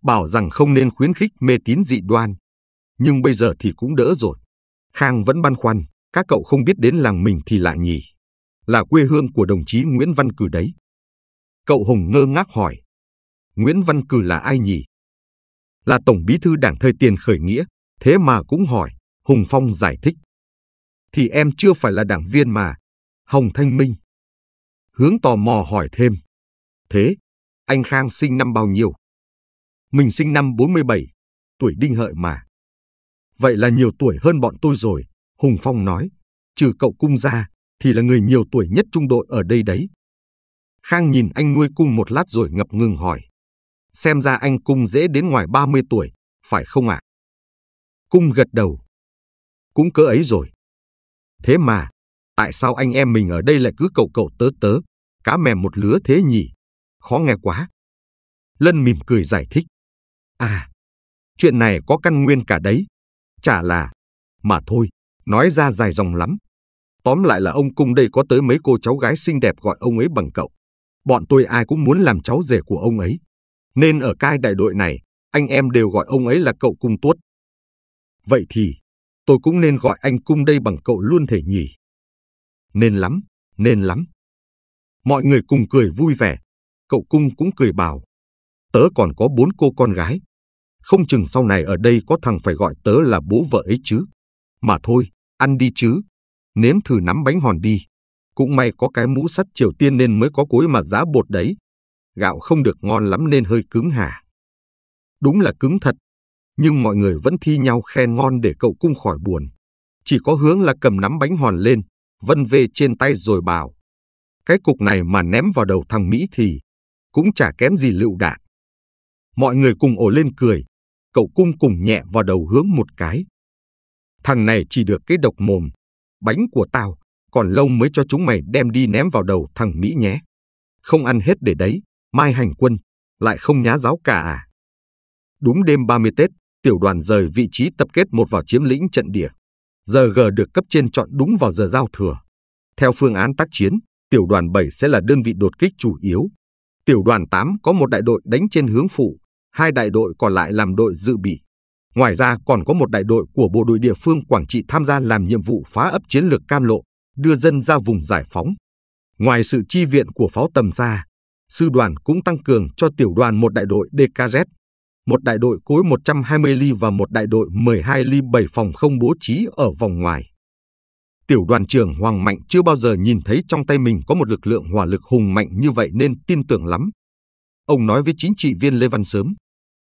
Bảo rằng không nên khuyến khích mê tín dị đoan, nhưng bây giờ thì cũng đỡ rồi. Khang vẫn băn khoăn, các cậu không biết đến làng mình thì lạ nhỉ. Là quê hương của đồng chí Nguyễn Văn Cử đấy. Cậu Hùng ngơ ngác hỏi, Nguyễn Văn Cử là ai nhỉ? Là Tổng Bí thư Đảng thời tiền khởi nghĩa, thế mà cũng hỏi, Hùng Phong giải thích. Thì em chưa phải là đảng viên mà, Hồng Thanh Minh. Hướng tò mò hỏi thêm, thế, anh Khang sinh năm bao nhiêu? Mình sinh năm 47, tuổi đinh hợi mà. Vậy là nhiều tuổi hơn bọn tôi rồi, Hùng Phong nói. Trừ cậu cung ra, thì là người nhiều tuổi nhất trung đội ở đây đấy. Khang nhìn anh nuôi cung một lát rồi ngập ngừng hỏi. Xem ra anh cung dễ đến ngoài 30 tuổi, phải không ạ? À? Cung gật đầu. Cũng cỡ ấy rồi. Thế mà, tại sao anh em mình ở đây lại cứ cậu cậu tớ tớ, cá mè một lứa thế nhỉ? Khó nghe quá. Lân mỉm cười giải thích. À, chuyện này có căn nguyên cả đấy chả là. Mà thôi, nói ra dài dòng lắm. Tóm lại là ông cung đây có tới mấy cô cháu gái xinh đẹp gọi ông ấy bằng cậu. Bọn tôi ai cũng muốn làm cháu rể của ông ấy. Nên ở cai đại đội này, anh em đều gọi ông ấy là cậu cung tuốt. Vậy thì, tôi cũng nên gọi anh cung đây bằng cậu luôn thể nhỉ. Nên lắm, nên lắm. Mọi người cùng cười vui vẻ. Cậu cung cũng cười bảo. Tớ còn có bốn cô con gái không chừng sau này ở đây có thằng phải gọi tớ là bố vợ ấy chứ. Mà thôi, ăn đi chứ, nếm thử nắm bánh hòn đi. Cũng may có cái mũ sắt Triều Tiên nên mới có cối mà giá bột đấy. Gạo không được ngon lắm nên hơi cứng hà Đúng là cứng thật, nhưng mọi người vẫn thi nhau khen ngon để cậu cung khỏi buồn. Chỉ có hướng là cầm nắm bánh hòn lên, vân vê trên tay rồi bảo. Cái cục này mà ném vào đầu thằng Mỹ thì cũng chả kém gì lựu đạn. Mọi người cùng ổ lên cười, cậu cung cùng nhẹ vào đầu hướng một cái. Thằng này chỉ được cái độc mồm, bánh của tao, còn lâu mới cho chúng mày đem đi ném vào đầu thằng Mỹ nhé. Không ăn hết để đấy, mai hành quân, lại không nhá giáo cả à. Đúng đêm 30 Tết, tiểu đoàn rời vị trí tập kết một vào chiếm lĩnh trận địa. Giờ G được cấp trên chọn đúng vào giờ giao thừa. Theo phương án tác chiến, tiểu đoàn 7 sẽ là đơn vị đột kích chủ yếu. Tiểu đoàn 8 có một đại đội đánh trên hướng phụ, hai đại đội còn lại làm đội dự bị. Ngoài ra còn có một đại đội của bộ đội địa phương Quảng Trị tham gia làm nhiệm vụ phá ấp chiến lược Cam Lộ, đưa dân ra vùng giải phóng. Ngoài sự chi viện của pháo tầm xa, sư đoàn cũng tăng cường cho tiểu đoàn một đại đội DKZ, một đại đội cối 120 ly và một đại đội 12 ly 7 phòng không bố trí ở vòng ngoài. Tiểu đoàn trưởng Hoàng Mạnh chưa bao giờ nhìn thấy trong tay mình có một lực lượng hỏa lực hùng mạnh như vậy nên tin tưởng lắm. Ông nói với chính trị viên Lê Văn Sớm,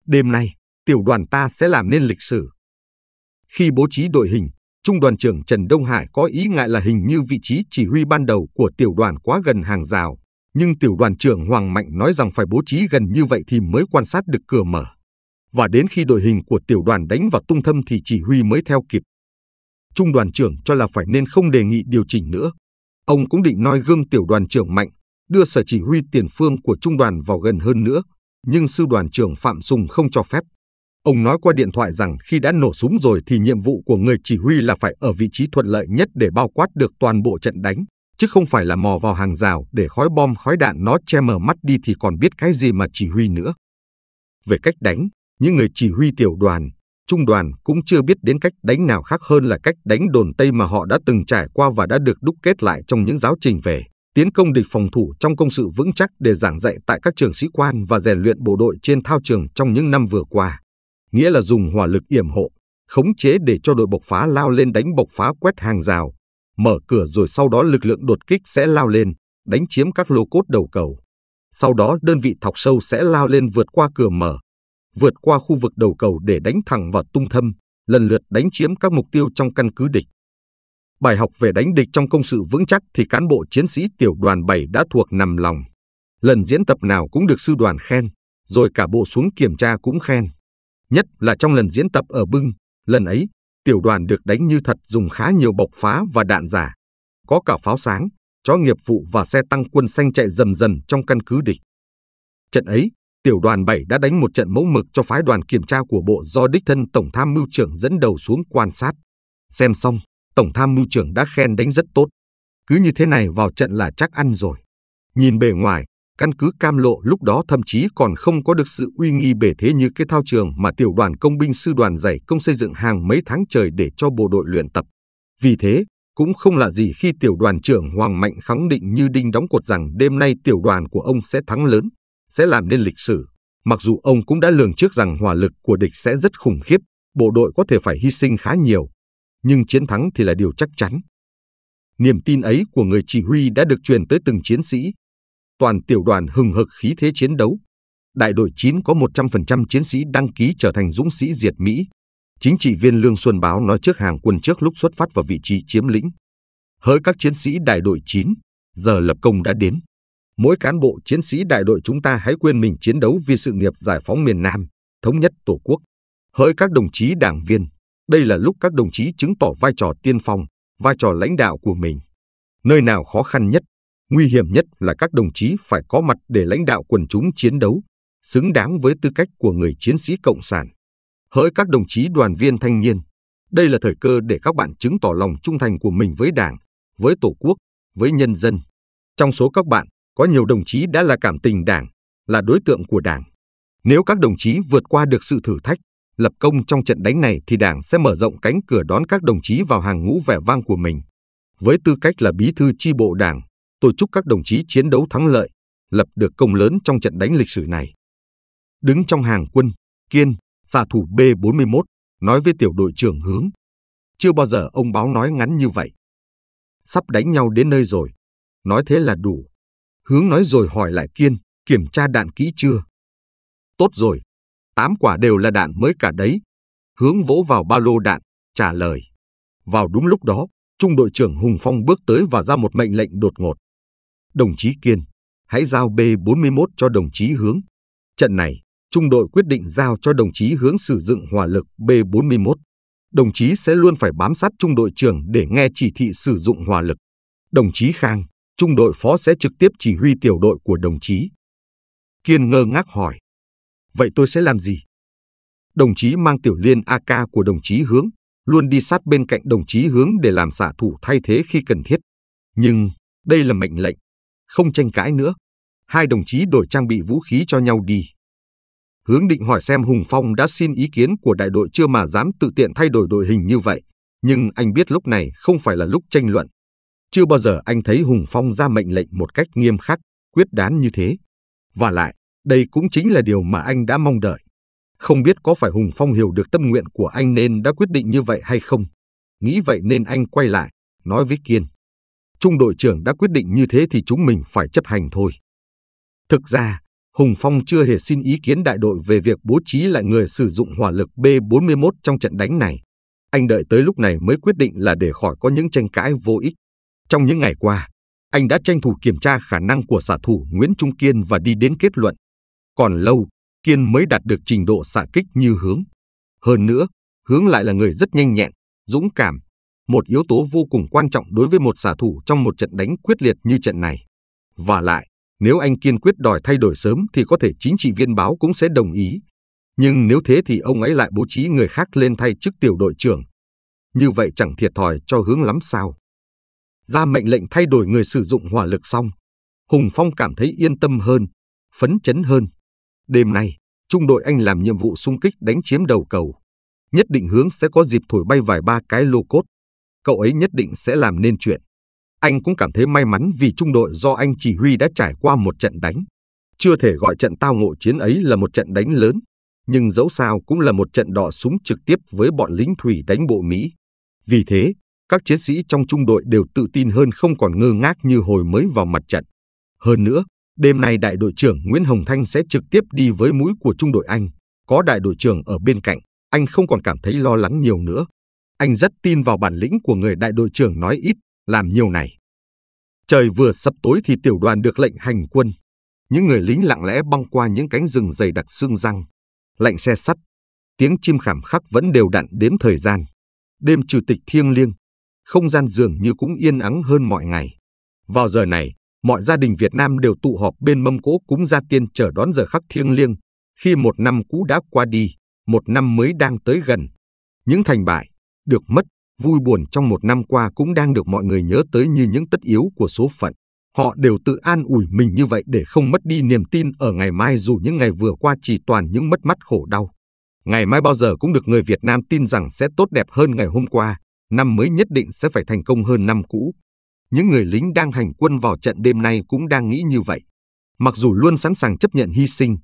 Đêm nay, tiểu đoàn ta sẽ làm nên lịch sử. Khi bố trí đội hình, Trung đoàn trưởng Trần Đông Hải có ý ngại là hình như vị trí chỉ huy ban đầu của tiểu đoàn quá gần hàng rào, nhưng tiểu đoàn trưởng Hoàng Mạnh nói rằng phải bố trí gần như vậy thì mới quan sát được cửa mở. Và đến khi đội hình của tiểu đoàn đánh vào tung thâm thì chỉ huy mới theo kịp. Trung đoàn trưởng cho là phải nên không đề nghị điều chỉnh nữa. Ông cũng định noi gương tiểu đoàn trưởng Mạnh, đưa sở chỉ huy tiền phương của trung đoàn vào gần hơn nữa, nhưng sư đoàn trưởng Phạm Sùng không cho phép. Ông nói qua điện thoại rằng khi đã nổ súng rồi thì nhiệm vụ của người chỉ huy là phải ở vị trí thuận lợi nhất để bao quát được toàn bộ trận đánh, chứ không phải là mò vào hàng rào để khói bom khói đạn nó che mờ mắt đi thì còn biết cái gì mà chỉ huy nữa. Về cách đánh, những người chỉ huy tiểu đoàn, trung đoàn cũng chưa biết đến cách đánh nào khác hơn là cách đánh đồn Tây mà họ đã từng trải qua và đã được đúc kết lại trong những giáo trình về tiến công địch phòng thủ trong công sự vững chắc để giảng dạy tại các trường sĩ quan và rèn luyện bộ đội trên thao trường trong những năm vừa qua, nghĩa là dùng hỏa lực yểm hộ, khống chế để cho đội bộc phá lao lên đánh bộc phá quét hàng rào, mở cửa rồi sau đó lực lượng đột kích sẽ lao lên, đánh chiếm các lô cốt đầu cầu. Sau đó đơn vị thọc sâu sẽ lao lên vượt qua cửa mở, vượt qua khu vực đầu cầu để đánh thẳng vào tung thâm, lần lượt đánh chiếm các mục tiêu trong căn cứ địch bài học về đánh địch trong công sự vững chắc thì cán bộ chiến sĩ tiểu đoàn 7 đã thuộc nằm lòng. Lần diễn tập nào cũng được sư đoàn khen, rồi cả bộ xuống kiểm tra cũng khen. Nhất là trong lần diễn tập ở Bưng, lần ấy, tiểu đoàn được đánh như thật dùng khá nhiều bọc phá và đạn giả. Có cả pháo sáng, chó nghiệp vụ và xe tăng quân xanh chạy dầm dần trong căn cứ địch. Trận ấy, tiểu đoàn 7 đã đánh một trận mẫu mực cho phái đoàn kiểm tra của bộ do đích thân Tổng tham mưu trưởng dẫn đầu xuống quan sát. Xem xong, Tổng tham mưu trưởng đã khen đánh rất tốt. Cứ như thế này vào trận là chắc ăn rồi. Nhìn bề ngoài, căn cứ cam lộ lúc đó thậm chí còn không có được sự uy nghi bể thế như cái thao trường mà tiểu đoàn công binh sư đoàn giải công xây dựng hàng mấy tháng trời để cho bộ đội luyện tập. Vì thế, cũng không là gì khi tiểu đoàn trưởng Hoàng Mạnh khẳng định như đinh đóng cột rằng đêm nay tiểu đoàn của ông sẽ thắng lớn, sẽ làm nên lịch sử. Mặc dù ông cũng đã lường trước rằng hỏa lực của địch sẽ rất khủng khiếp, bộ đội có thể phải hy sinh khá nhiều, nhưng chiến thắng thì là điều chắc chắn. Niềm tin ấy của người chỉ huy đã được truyền tới từng chiến sĩ. Toàn tiểu đoàn hừng hực khí thế chiến đấu. Đại đội 9 có 100% chiến sĩ đăng ký trở thành dũng sĩ diệt Mỹ. Chính trị viên Lương Xuân Báo nói trước hàng quân trước lúc xuất phát vào vị trí chiếm lĩnh. Hỡi các chiến sĩ đại đội 9, giờ lập công đã đến. Mỗi cán bộ chiến sĩ đại đội chúng ta hãy quên mình chiến đấu vì sự nghiệp giải phóng miền Nam, thống nhất Tổ quốc. Hỡi các đồng chí đảng viên, đây là lúc các đồng chí chứng tỏ vai trò tiên phong, vai trò lãnh đạo của mình. Nơi nào khó khăn nhất, nguy hiểm nhất là các đồng chí phải có mặt để lãnh đạo quần chúng chiến đấu, xứng đáng với tư cách của người chiến sĩ cộng sản. Hỡi các đồng chí đoàn viên thanh niên, đây là thời cơ để các bạn chứng tỏ lòng trung thành của mình với Đảng, với Tổ quốc, với nhân dân. Trong số các bạn, có nhiều đồng chí đã là cảm tình Đảng, là đối tượng của Đảng. Nếu các đồng chí vượt qua được sự thử thách, lập công trong trận đánh này thì Đảng sẽ mở rộng cánh cửa đón các đồng chí vào hàng ngũ vẻ vang của mình. Với tư cách là bí thư chi bộ Đảng, tôi chúc các đồng chí chiến đấu thắng lợi, lập được công lớn trong trận đánh lịch sử này. Đứng trong hàng quân, Kiên, xạ thủ B41, nói với tiểu đội trưởng hướng. Chưa bao giờ ông báo nói ngắn như vậy. Sắp đánh nhau đến nơi rồi. Nói thế là đủ. Hướng nói rồi hỏi lại Kiên, kiểm tra đạn kỹ chưa? Tốt rồi, tám quả đều là đạn mới cả đấy. Hướng vỗ vào ba lô đạn, trả lời. Vào đúng lúc đó, Trung đội trưởng Hùng Phong bước tới và ra một mệnh lệnh đột ngột. Đồng chí Kiên, hãy giao B-41 cho đồng chí Hướng. Trận này, trung đội quyết định giao cho đồng chí Hướng sử dụng hỏa lực B-41. Đồng chí sẽ luôn phải bám sát trung đội trưởng để nghe chỉ thị sử dụng hỏa lực. Đồng chí Khang, trung đội phó sẽ trực tiếp chỉ huy tiểu đội của đồng chí. Kiên ngơ ngác hỏi, vậy tôi sẽ làm gì? Đồng chí mang tiểu liên AK của đồng chí Hướng, luôn đi sát bên cạnh đồng chí Hướng để làm xả thủ thay thế khi cần thiết. Nhưng đây là mệnh lệnh, không tranh cãi nữa. Hai đồng chí đổi trang bị vũ khí cho nhau đi. Hướng định hỏi xem Hùng Phong đã xin ý kiến của đại đội chưa mà dám tự tiện thay đổi đội hình như vậy. Nhưng anh biết lúc này không phải là lúc tranh luận. Chưa bao giờ anh thấy Hùng Phong ra mệnh lệnh một cách nghiêm khắc, quyết đoán như thế. Và lại, đây cũng chính là điều mà anh đã mong đợi. Không biết có phải Hùng Phong hiểu được tâm nguyện của anh nên đã quyết định như vậy hay không. Nghĩ vậy nên anh quay lại, nói với Kiên. Trung đội trưởng đã quyết định như thế thì chúng mình phải chấp hành thôi. Thực ra, Hùng Phong chưa hề xin ý kiến đại đội về việc bố trí lại người sử dụng hỏa lực B-41 trong trận đánh này. Anh đợi tới lúc này mới quyết định là để khỏi có những tranh cãi vô ích. Trong những ngày qua, anh đã tranh thủ kiểm tra khả năng của xạ thủ Nguyễn Trung Kiên và đi đến kết luận còn lâu, Kiên mới đạt được trình độ xạ kích như hướng. Hơn nữa, hướng lại là người rất nhanh nhẹn, dũng cảm, một yếu tố vô cùng quan trọng đối với một xạ thủ trong một trận đánh quyết liệt như trận này. Và lại, nếu anh kiên quyết đòi thay đổi sớm thì có thể chính trị viên báo cũng sẽ đồng ý. Nhưng nếu thế thì ông ấy lại bố trí người khác lên thay chức tiểu đội trưởng. Như vậy chẳng thiệt thòi cho hướng lắm sao. Ra mệnh lệnh thay đổi người sử dụng hỏa lực xong, Hùng Phong cảm thấy yên tâm hơn, phấn chấn hơn. Đêm nay, trung đội anh làm nhiệm vụ xung kích đánh chiếm đầu cầu. Nhất định hướng sẽ có dịp thổi bay vài ba cái lô cốt. Cậu ấy nhất định sẽ làm nên chuyện. Anh cũng cảm thấy may mắn vì trung đội do anh chỉ huy đã trải qua một trận đánh. Chưa thể gọi trận tao ngộ chiến ấy là một trận đánh lớn, nhưng dẫu sao cũng là một trận đỏ súng trực tiếp với bọn lính thủy đánh bộ Mỹ. Vì thế, các chiến sĩ trong trung đội đều tự tin hơn không còn ngơ ngác như hồi mới vào mặt trận. Hơn nữa, Đêm nay đại đội trưởng Nguyễn Hồng Thanh sẽ trực tiếp đi với mũi của trung đội anh. Có đại đội trưởng ở bên cạnh, anh không còn cảm thấy lo lắng nhiều nữa. Anh rất tin vào bản lĩnh của người đại đội trưởng nói ít, làm nhiều này. Trời vừa sập tối thì tiểu đoàn được lệnh hành quân. Những người lính lặng lẽ băng qua những cánh rừng dày đặc xương răng. Lạnh xe sắt, tiếng chim khảm khắc vẫn đều đặn đếm thời gian. Đêm trừ tịch thiêng liêng, không gian dường như cũng yên ắng hơn mọi ngày. Vào giờ này, mọi gia đình Việt Nam đều tụ họp bên mâm cỗ cúng gia tiên chờ đón giờ khắc thiêng liêng, khi một năm cũ đã qua đi, một năm mới đang tới gần. Những thành bại, được mất, vui buồn trong một năm qua cũng đang được mọi người nhớ tới như những tất yếu của số phận. Họ đều tự an ủi mình như vậy để không mất đi niềm tin ở ngày mai dù những ngày vừa qua chỉ toàn những mất mát khổ đau. Ngày mai bao giờ cũng được người Việt Nam tin rằng sẽ tốt đẹp hơn ngày hôm qua, năm mới nhất định sẽ phải thành công hơn năm cũ những người lính đang hành quân vào trận đêm nay cũng đang nghĩ như vậy. Mặc dù luôn sẵn sàng chấp nhận hy sinh,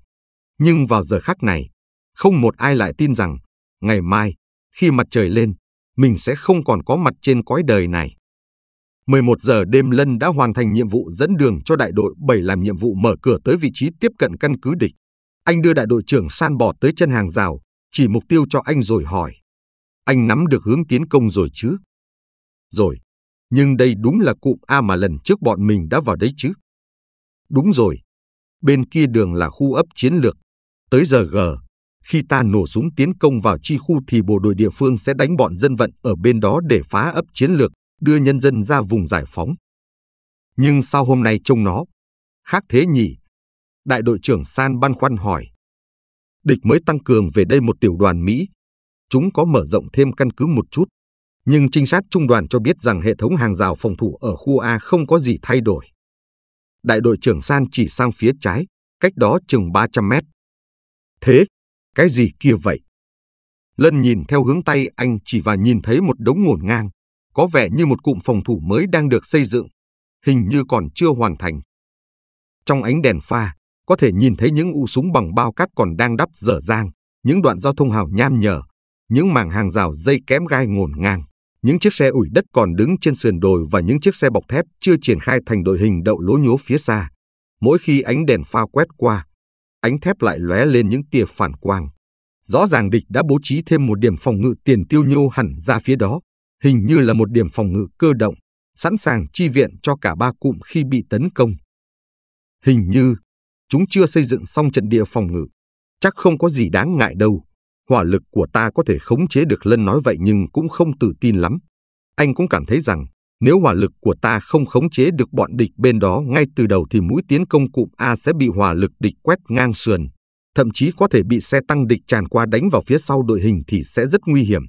nhưng vào giờ khắc này, không một ai lại tin rằng ngày mai, khi mặt trời lên, mình sẽ không còn có mặt trên cõi đời này. 11 giờ đêm Lân đã hoàn thành nhiệm vụ dẫn đường cho đại đội 7 làm nhiệm vụ mở cửa tới vị trí tiếp cận căn cứ địch. Anh đưa đại đội trưởng San bò tới chân hàng rào, chỉ mục tiêu cho anh rồi hỏi. Anh nắm được hướng tiến công rồi chứ? Rồi, nhưng đây đúng là cụm A mà lần trước bọn mình đã vào đấy chứ. Đúng rồi, bên kia đường là khu ấp chiến lược. Tới giờ G, khi ta nổ súng tiến công vào chi khu thì bộ đội địa phương sẽ đánh bọn dân vận ở bên đó để phá ấp chiến lược, đưa nhân dân ra vùng giải phóng. Nhưng sao hôm nay trông nó? Khác thế nhỉ? Đại đội trưởng San băn khoăn hỏi. Địch mới tăng cường về đây một tiểu đoàn Mỹ. Chúng có mở rộng thêm căn cứ một chút nhưng trinh sát trung đoàn cho biết rằng hệ thống hàng rào phòng thủ ở khu A không có gì thay đổi. Đại đội trưởng San chỉ sang phía trái, cách đó chừng 300 mét. Thế, cái gì kia vậy? Lân nhìn theo hướng tay anh chỉ và nhìn thấy một đống ngổn ngang, có vẻ như một cụm phòng thủ mới đang được xây dựng, hình như còn chưa hoàn thành. Trong ánh đèn pha, có thể nhìn thấy những u súng bằng bao cát còn đang đắp dở dang, những đoạn giao thông hào nham nhở, những mảng hàng rào dây kém gai ngổn ngang những chiếc xe ủi đất còn đứng trên sườn đồi và những chiếc xe bọc thép chưa triển khai thành đội hình đậu lố nhố phía xa. Mỗi khi ánh đèn pha quét qua, ánh thép lại lóe lên những tia phản quang. Rõ ràng địch đã bố trí thêm một điểm phòng ngự tiền tiêu nhô hẳn ra phía đó, hình như là một điểm phòng ngự cơ động, sẵn sàng chi viện cho cả ba cụm khi bị tấn công. Hình như chúng chưa xây dựng xong trận địa phòng ngự, chắc không có gì đáng ngại đâu hỏa lực của ta có thể khống chế được lân nói vậy nhưng cũng không tự tin lắm. Anh cũng cảm thấy rằng, nếu hỏa lực của ta không khống chế được bọn địch bên đó ngay từ đầu thì mũi tiến công cụm A sẽ bị hỏa lực địch quét ngang sườn, thậm chí có thể bị xe tăng địch tràn qua đánh vào phía sau đội hình thì sẽ rất nguy hiểm.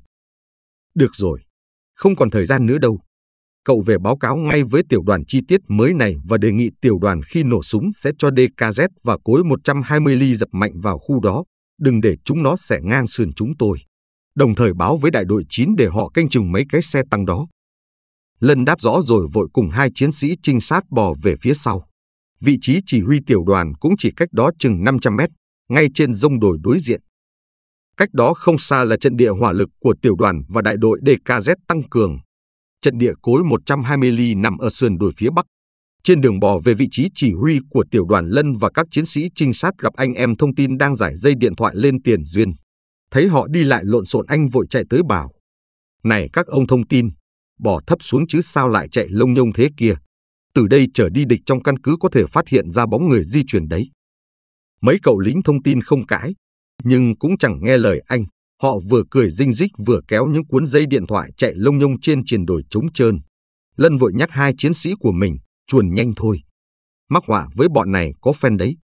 Được rồi, không còn thời gian nữa đâu. Cậu về báo cáo ngay với tiểu đoàn chi tiết mới này và đề nghị tiểu đoàn khi nổ súng sẽ cho DKZ và cối 120 ly dập mạnh vào khu đó đừng để chúng nó xẻ ngang sườn chúng tôi, đồng thời báo với đại đội 9 để họ canh chừng mấy cái xe tăng đó. Lân đáp rõ rồi vội cùng hai chiến sĩ trinh sát bò về phía sau. Vị trí chỉ huy tiểu đoàn cũng chỉ cách đó chừng 500 mét, ngay trên dông đồi đối diện. Cách đó không xa là trận địa hỏa lực của tiểu đoàn và đại đội DKZ tăng cường. Trận địa cối 120 ly nằm ở sườn đồi phía bắc, trên đường bò về vị trí chỉ huy của tiểu đoàn Lân và các chiến sĩ trinh sát gặp anh em thông tin đang giải dây điện thoại lên tiền duyên. Thấy họ đi lại lộn xộn anh vội chạy tới bảo. Này các ông thông tin, bò thấp xuống chứ sao lại chạy lông nhông thế kia. Từ đây trở đi địch trong căn cứ có thể phát hiện ra bóng người di chuyển đấy. Mấy cậu lính thông tin không cãi, nhưng cũng chẳng nghe lời anh. Họ vừa cười dinh dích vừa kéo những cuốn dây điện thoại chạy lông nhông trên triền đồi trống trơn. Lân vội nhắc hai chiến sĩ của mình, chuồn nhanh thôi. Mắc họa với bọn này có phen đấy.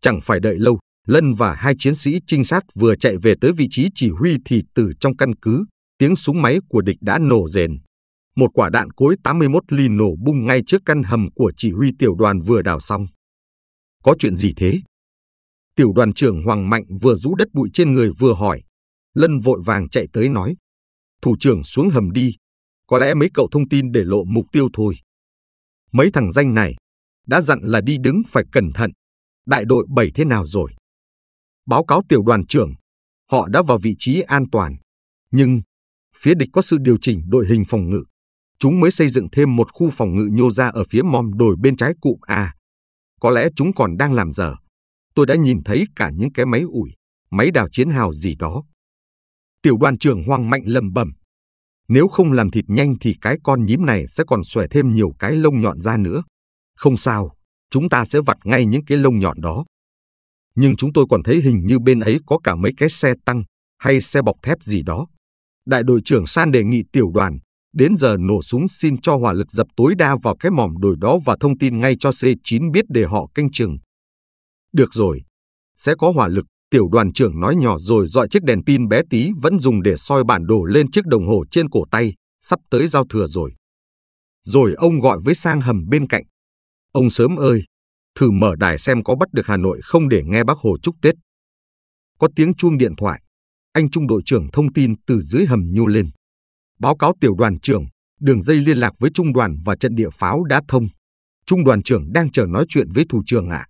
Chẳng phải đợi lâu, Lân và hai chiến sĩ trinh sát vừa chạy về tới vị trí chỉ huy thì từ trong căn cứ, tiếng súng máy của địch đã nổ rền. Một quả đạn cối 81 ly nổ bung ngay trước căn hầm của chỉ huy tiểu đoàn vừa đào xong. Có chuyện gì thế? Tiểu đoàn trưởng Hoàng Mạnh vừa rũ đất bụi trên người vừa hỏi. Lân vội vàng chạy tới nói. Thủ trưởng xuống hầm đi. Có lẽ mấy cậu thông tin để lộ mục tiêu thôi. Mấy thằng danh này đã dặn là đi đứng phải cẩn thận. Đại đội bảy thế nào rồi? Báo cáo tiểu đoàn trưởng, họ đã vào vị trí an toàn. Nhưng phía địch có sự điều chỉnh đội hình phòng ngự. Chúng mới xây dựng thêm một khu phòng ngự nhô ra ở phía mòm đồi bên trái cụm A. Có lẽ chúng còn đang làm giờ. Tôi đã nhìn thấy cả những cái máy ủi, máy đào chiến hào gì đó. Tiểu đoàn trưởng hoang mạnh lầm bầm. Nếu không làm thịt nhanh thì cái con nhím này sẽ còn xòe thêm nhiều cái lông nhọn ra nữa. Không sao, chúng ta sẽ vặt ngay những cái lông nhọn đó. Nhưng chúng tôi còn thấy hình như bên ấy có cả mấy cái xe tăng hay xe bọc thép gì đó. Đại đội trưởng San đề nghị tiểu đoàn đến giờ nổ súng xin cho hỏa lực dập tối đa vào cái mỏm đồi đó và thông tin ngay cho C9 biết để họ canh chừng. Được rồi, sẽ có hỏa lực Tiểu đoàn trưởng nói nhỏ rồi dọi chiếc đèn pin bé tí vẫn dùng để soi bản đồ lên chiếc đồng hồ trên cổ tay, sắp tới giao thừa rồi. Rồi ông gọi với sang hầm bên cạnh. Ông sớm ơi, thử mở đài xem có bắt được Hà Nội không để nghe bác Hồ chúc Tết. Có tiếng chuông điện thoại, anh trung đội trưởng thông tin từ dưới hầm nhô lên. Báo cáo tiểu đoàn trưởng, đường dây liên lạc với trung đoàn và trận địa pháo đã thông. Trung đoàn trưởng đang chờ nói chuyện với thủ trưởng ạ. À.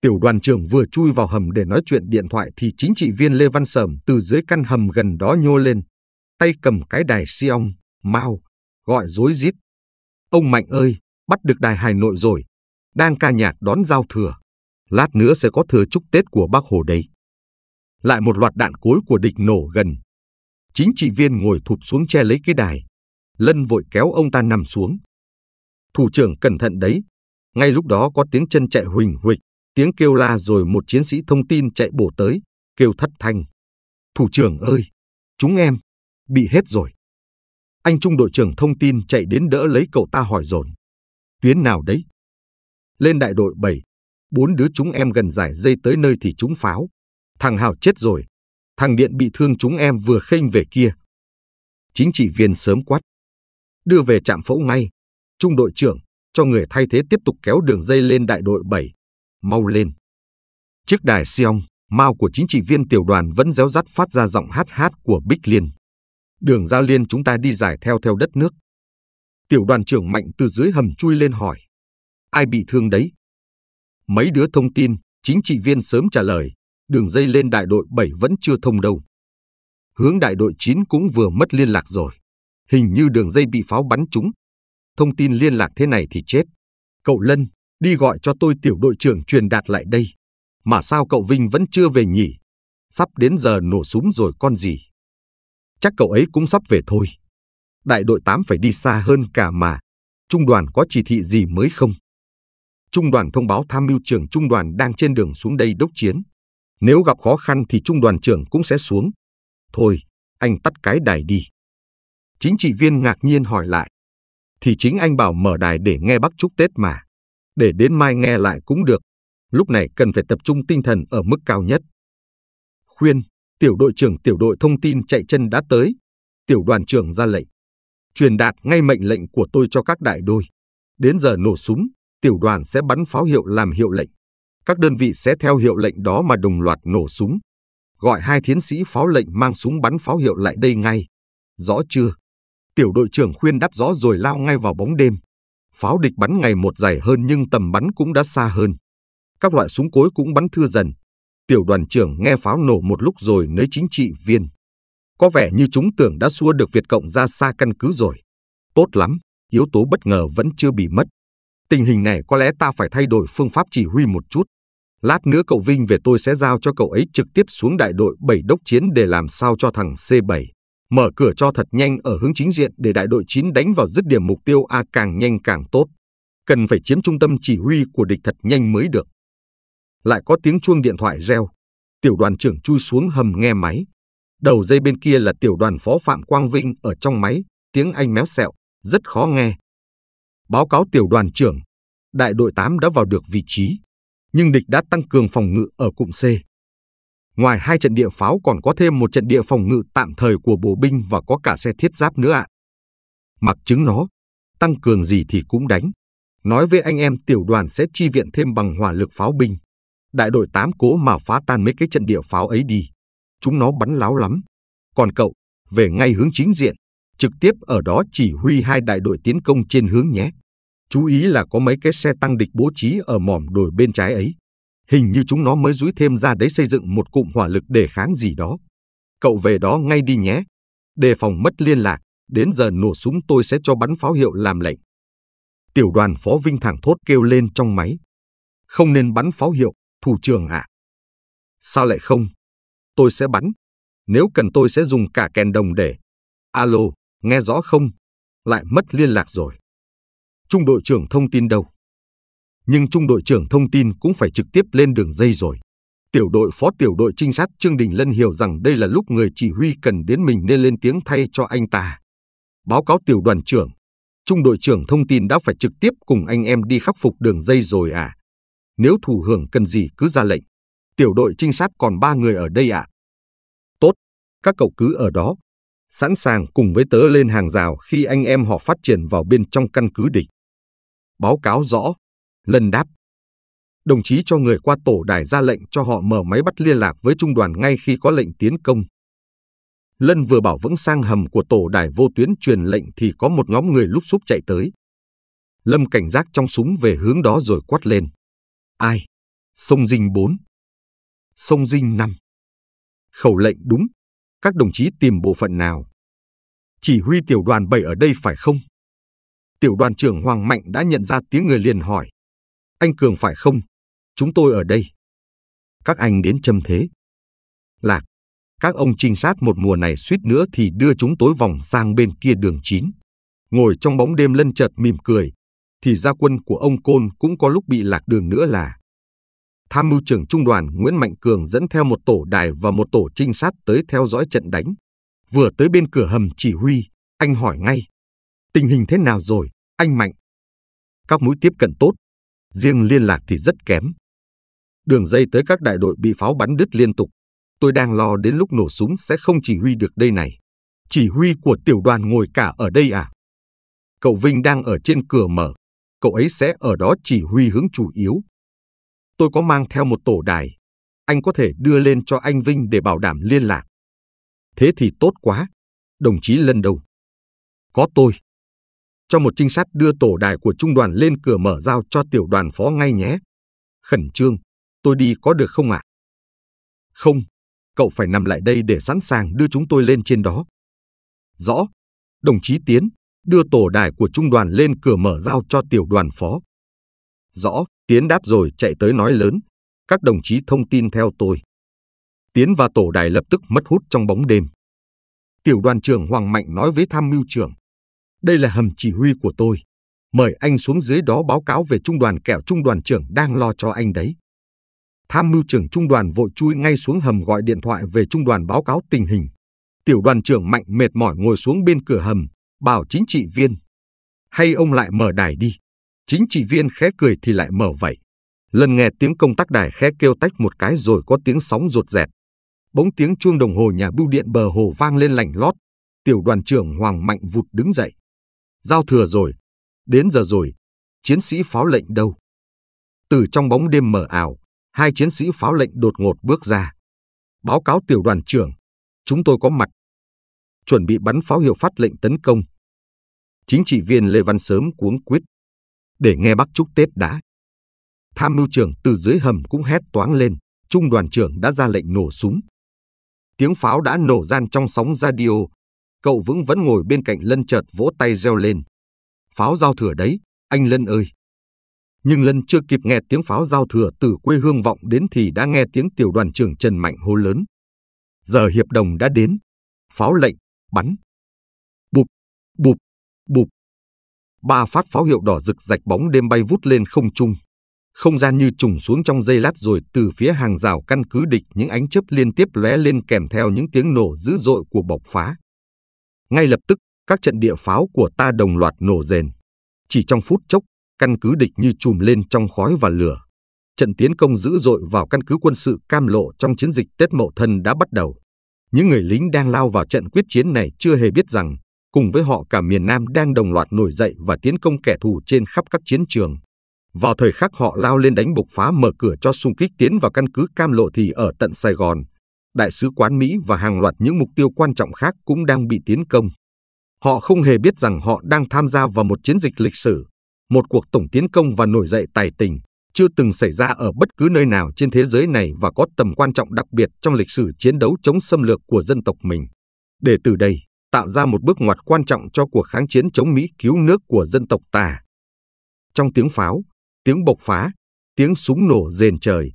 Tiểu đoàn trưởng vừa chui vào hầm để nói chuyện điện thoại thì chính trị viên Lê Văn Sầm từ dưới căn hầm gần đó nhô lên, tay cầm cái đài siong, mau, gọi rối rít. Ông Mạnh ơi, bắt được đài Hà Nội rồi, đang ca nhạc đón giao thừa. Lát nữa sẽ có thừa chúc Tết của bác Hồ đây. Lại một loạt đạn cối của địch nổ gần. Chính trị viên ngồi thụp xuống che lấy cái đài. Lân vội kéo ông ta nằm xuống. Thủ trưởng cẩn thận đấy. Ngay lúc đó có tiếng chân chạy huỳnh huỵch. Tiếng kêu la rồi một chiến sĩ thông tin chạy bổ tới, kêu thất thanh. Thủ trưởng ơi, chúng em, bị hết rồi. Anh Trung đội trưởng thông tin chạy đến đỡ lấy cậu ta hỏi dồn Tuyến nào đấy? Lên đại đội 7, bốn đứa chúng em gần giải dây tới nơi thì chúng pháo. Thằng Hào chết rồi, thằng Điện bị thương chúng em vừa khênh về kia. Chính trị viên sớm quát. Đưa về trạm phẫu ngay. Trung đội trưởng, cho người thay thế tiếp tục kéo đường dây lên đại đội 7 mau lên. Trước đài Siong, mao của chính trị viên tiểu đoàn vẫn réo rắt phát ra giọng hát hát của Bích Liên. Đường ra liên chúng ta đi dài theo theo đất nước. Tiểu đoàn trưởng mạnh từ dưới hầm chui lên hỏi. Ai bị thương đấy? Mấy đứa thông tin, chính trị viên sớm trả lời, đường dây lên đại đội 7 vẫn chưa thông đâu. Hướng đại đội 9 cũng vừa mất liên lạc rồi. Hình như đường dây bị pháo bắn trúng. Thông tin liên lạc thế này thì chết. Cậu Lân, đi gọi cho tôi tiểu đội trưởng truyền đạt lại đây. Mà sao cậu Vinh vẫn chưa về nhỉ? Sắp đến giờ nổ súng rồi con gì? Chắc cậu ấy cũng sắp về thôi. Đại đội 8 phải đi xa hơn cả mà. Trung đoàn có chỉ thị gì mới không? Trung đoàn thông báo tham mưu trưởng trung đoàn đang trên đường xuống đây đốc chiến. Nếu gặp khó khăn thì trung đoàn trưởng cũng sẽ xuống. Thôi, anh tắt cái đài đi. Chính trị viên ngạc nhiên hỏi lại. Thì chính anh bảo mở đài để nghe bác chúc Tết mà để đến mai nghe lại cũng được. Lúc này cần phải tập trung tinh thần ở mức cao nhất. Khuyên, tiểu đội trưởng tiểu đội thông tin chạy chân đã tới. Tiểu đoàn trưởng ra lệnh. Truyền đạt ngay mệnh lệnh của tôi cho các đại đôi. Đến giờ nổ súng, tiểu đoàn sẽ bắn pháo hiệu làm hiệu lệnh. Các đơn vị sẽ theo hiệu lệnh đó mà đồng loạt nổ súng. Gọi hai thiến sĩ pháo lệnh mang súng bắn pháo hiệu lại đây ngay. Rõ chưa? Tiểu đội trưởng khuyên đáp rõ rồi lao ngay vào bóng đêm. Pháo địch bắn ngày một dài hơn nhưng tầm bắn cũng đã xa hơn. Các loại súng cối cũng bắn thưa dần. Tiểu đoàn trưởng nghe pháo nổ một lúc rồi nới chính trị viên. Có vẻ như chúng tưởng đã xua được Việt Cộng ra xa căn cứ rồi. Tốt lắm, yếu tố bất ngờ vẫn chưa bị mất. Tình hình này có lẽ ta phải thay đổi phương pháp chỉ huy một chút. Lát nữa cậu Vinh về tôi sẽ giao cho cậu ấy trực tiếp xuống đại đội 7 đốc chiến để làm sao cho thằng C7 mở cửa cho thật nhanh ở hướng chính diện để đại đội 9 đánh vào dứt điểm mục tiêu A càng nhanh càng tốt. Cần phải chiếm trung tâm chỉ huy của địch thật nhanh mới được. Lại có tiếng chuông điện thoại reo. Tiểu đoàn trưởng chui xuống hầm nghe máy. Đầu dây bên kia là tiểu đoàn phó Phạm Quang Vinh ở trong máy, tiếng Anh méo xẹo, rất khó nghe. Báo cáo tiểu đoàn trưởng, đại đội 8 đã vào được vị trí, nhưng địch đã tăng cường phòng ngự ở cụm C. Ngoài hai trận địa pháo còn có thêm một trận địa phòng ngự tạm thời của bộ binh và có cả xe thiết giáp nữa ạ. À. Mặc chứng nó, tăng cường gì thì cũng đánh. Nói với anh em tiểu đoàn sẽ chi viện thêm bằng hỏa lực pháo binh. Đại đội 8 cố mà phá tan mấy cái trận địa pháo ấy đi. Chúng nó bắn láo lắm. Còn cậu, về ngay hướng chính diện, trực tiếp ở đó chỉ huy hai đại đội tiến công trên hướng nhé. Chú ý là có mấy cái xe tăng địch bố trí ở mỏm đồi bên trái ấy hình như chúng nó mới rúi thêm ra đấy xây dựng một cụm hỏa lực để kháng gì đó. Cậu về đó ngay đi nhé. Đề phòng mất liên lạc, đến giờ nổ súng tôi sẽ cho bắn pháo hiệu làm lệnh. Tiểu đoàn phó Vinh thẳng thốt kêu lên trong máy. Không nên bắn pháo hiệu, thủ trưởng ạ. À. Sao lại không? Tôi sẽ bắn. Nếu cần tôi sẽ dùng cả kèn đồng để. Alo, nghe rõ không? Lại mất liên lạc rồi. Trung đội trưởng thông tin đâu? nhưng trung đội trưởng thông tin cũng phải trực tiếp lên đường dây rồi. Tiểu đội phó tiểu đội trinh sát Trương Đình Lân hiểu rằng đây là lúc người chỉ huy cần đến mình nên lên tiếng thay cho anh ta. Báo cáo tiểu đoàn trưởng, trung đội trưởng thông tin đã phải trực tiếp cùng anh em đi khắc phục đường dây rồi à? Nếu thủ hưởng cần gì cứ ra lệnh. Tiểu đội trinh sát còn ba người ở đây à? Tốt, các cậu cứ ở đó. Sẵn sàng cùng với tớ lên hàng rào khi anh em họ phát triển vào bên trong căn cứ địch. Báo cáo rõ, Lân đáp. Đồng chí cho người qua tổ đài ra lệnh cho họ mở máy bắt liên lạc với trung đoàn ngay khi có lệnh tiến công. Lân vừa bảo vững sang hầm của tổ đài vô tuyến truyền lệnh thì có một nhóm người lúc xúc chạy tới. Lâm cảnh giác trong súng về hướng đó rồi quát lên. Ai? Sông Dinh 4. Sông Dinh 5. Khẩu lệnh đúng. Các đồng chí tìm bộ phận nào? Chỉ huy tiểu đoàn 7 ở đây phải không? Tiểu đoàn trưởng Hoàng Mạnh đã nhận ra tiếng người liền hỏi. Anh Cường phải không? Chúng tôi ở đây. Các anh đến châm thế. Lạc, các ông trinh sát một mùa này suýt nữa thì đưa chúng tối vòng sang bên kia đường chín, Ngồi trong bóng đêm lân chợt mỉm cười, thì gia quân của ông Côn cũng có lúc bị lạc đường nữa là. Tham mưu trưởng trung đoàn Nguyễn Mạnh Cường dẫn theo một tổ đài và một tổ trinh sát tới theo dõi trận đánh. Vừa tới bên cửa hầm chỉ huy, anh hỏi ngay. Tình hình thế nào rồi, anh Mạnh? Các mũi tiếp cận tốt, riêng liên lạc thì rất kém. Đường dây tới các đại đội bị pháo bắn đứt liên tục. Tôi đang lo đến lúc nổ súng sẽ không chỉ huy được đây này. Chỉ huy của tiểu đoàn ngồi cả ở đây à? Cậu Vinh đang ở trên cửa mở. Cậu ấy sẽ ở đó chỉ huy hướng chủ yếu. Tôi có mang theo một tổ đài. Anh có thể đưa lên cho anh Vinh để bảo đảm liên lạc. Thế thì tốt quá. Đồng chí lần đầu. Có tôi, cho một trinh sát đưa tổ đài của trung đoàn lên cửa mở giao cho tiểu đoàn phó ngay nhé. Khẩn trương, tôi đi có được không ạ? À? Không, cậu phải nằm lại đây để sẵn sàng đưa chúng tôi lên trên đó. Rõ, đồng chí Tiến, đưa tổ đài của trung đoàn lên cửa mở giao cho tiểu đoàn phó. Rõ, Tiến đáp rồi chạy tới nói lớn, các đồng chí thông tin theo tôi. Tiến và tổ đài lập tức mất hút trong bóng đêm. Tiểu đoàn trưởng Hoàng Mạnh nói với tham mưu trưởng, đây là hầm chỉ huy của tôi. Mời anh xuống dưới đó báo cáo về trung đoàn kẹo trung đoàn trưởng đang lo cho anh đấy. Tham mưu trưởng trung đoàn vội chui ngay xuống hầm gọi điện thoại về trung đoàn báo cáo tình hình. Tiểu đoàn trưởng Mạnh mệt mỏi ngồi xuống bên cửa hầm, bảo chính trị viên. Hay ông lại mở đài đi. Chính trị viên khẽ cười thì lại mở vậy. Lần nghe tiếng công tắc đài khẽ kêu tách một cái rồi có tiếng sóng rột rẹt. Bỗng tiếng chuông đồng hồ nhà bưu điện bờ hồ vang lên lành lót. Tiểu đoàn trưởng Hoàng Mạnh vụt đứng dậy. Giao thừa rồi, đến giờ rồi, chiến sĩ pháo lệnh đâu? Từ trong bóng đêm mờ ảo, hai chiến sĩ pháo lệnh đột ngột bước ra. Báo cáo tiểu đoàn trưởng, chúng tôi có mặt. Chuẩn bị bắn pháo hiệu phát lệnh tấn công. Chính trị viên Lê Văn Sớm cuống quyết. Để nghe bác chúc Tết đã. Tham mưu trưởng từ dưới hầm cũng hét toáng lên, trung đoàn trưởng đã ra lệnh nổ súng. Tiếng pháo đã nổ gian trong sóng radio, Cậu Vững vẫn ngồi bên cạnh Lân chợt vỗ tay reo lên. Pháo giao thừa đấy, anh Lân ơi! Nhưng Lân chưa kịp nghe tiếng pháo giao thừa từ quê hương vọng đến thì đã nghe tiếng tiểu đoàn trưởng Trần Mạnh hô lớn. Giờ hiệp đồng đã đến. Pháo lệnh, bắn. Bụp, bụp, bụp. Ba phát pháo hiệu đỏ rực rạch bóng đêm bay vút lên không trung. Không gian như trùng xuống trong giây lát rồi từ phía hàng rào căn cứ địch những ánh chớp liên tiếp lóe lên kèm theo những tiếng nổ dữ dội của bọc phá. Ngay lập tức, các trận địa pháo của ta đồng loạt nổ rền. Chỉ trong phút chốc, căn cứ địch như chùm lên trong khói và lửa. Trận tiến công dữ dội vào căn cứ quân sự cam lộ trong chiến dịch Tết Mậu Thân đã bắt đầu. Những người lính đang lao vào trận quyết chiến này chưa hề biết rằng, cùng với họ cả miền Nam đang đồng loạt nổi dậy và tiến công kẻ thù trên khắp các chiến trường. Vào thời khắc họ lao lên đánh bục phá mở cửa cho xung kích tiến vào căn cứ Cam Lộ thì ở tận Sài Gòn, Đại sứ quán Mỹ và hàng loạt những mục tiêu quan trọng khác cũng đang bị tiến công. Họ không hề biết rằng họ đang tham gia vào một chiến dịch lịch sử, một cuộc tổng tiến công và nổi dậy tài tình chưa từng xảy ra ở bất cứ nơi nào trên thế giới này và có tầm quan trọng đặc biệt trong lịch sử chiến đấu chống xâm lược của dân tộc mình. Để từ đây, tạo ra một bước ngoặt quan trọng cho cuộc kháng chiến chống Mỹ cứu nước của dân tộc ta. Trong tiếng pháo, tiếng bộc phá, tiếng súng nổ rền trời,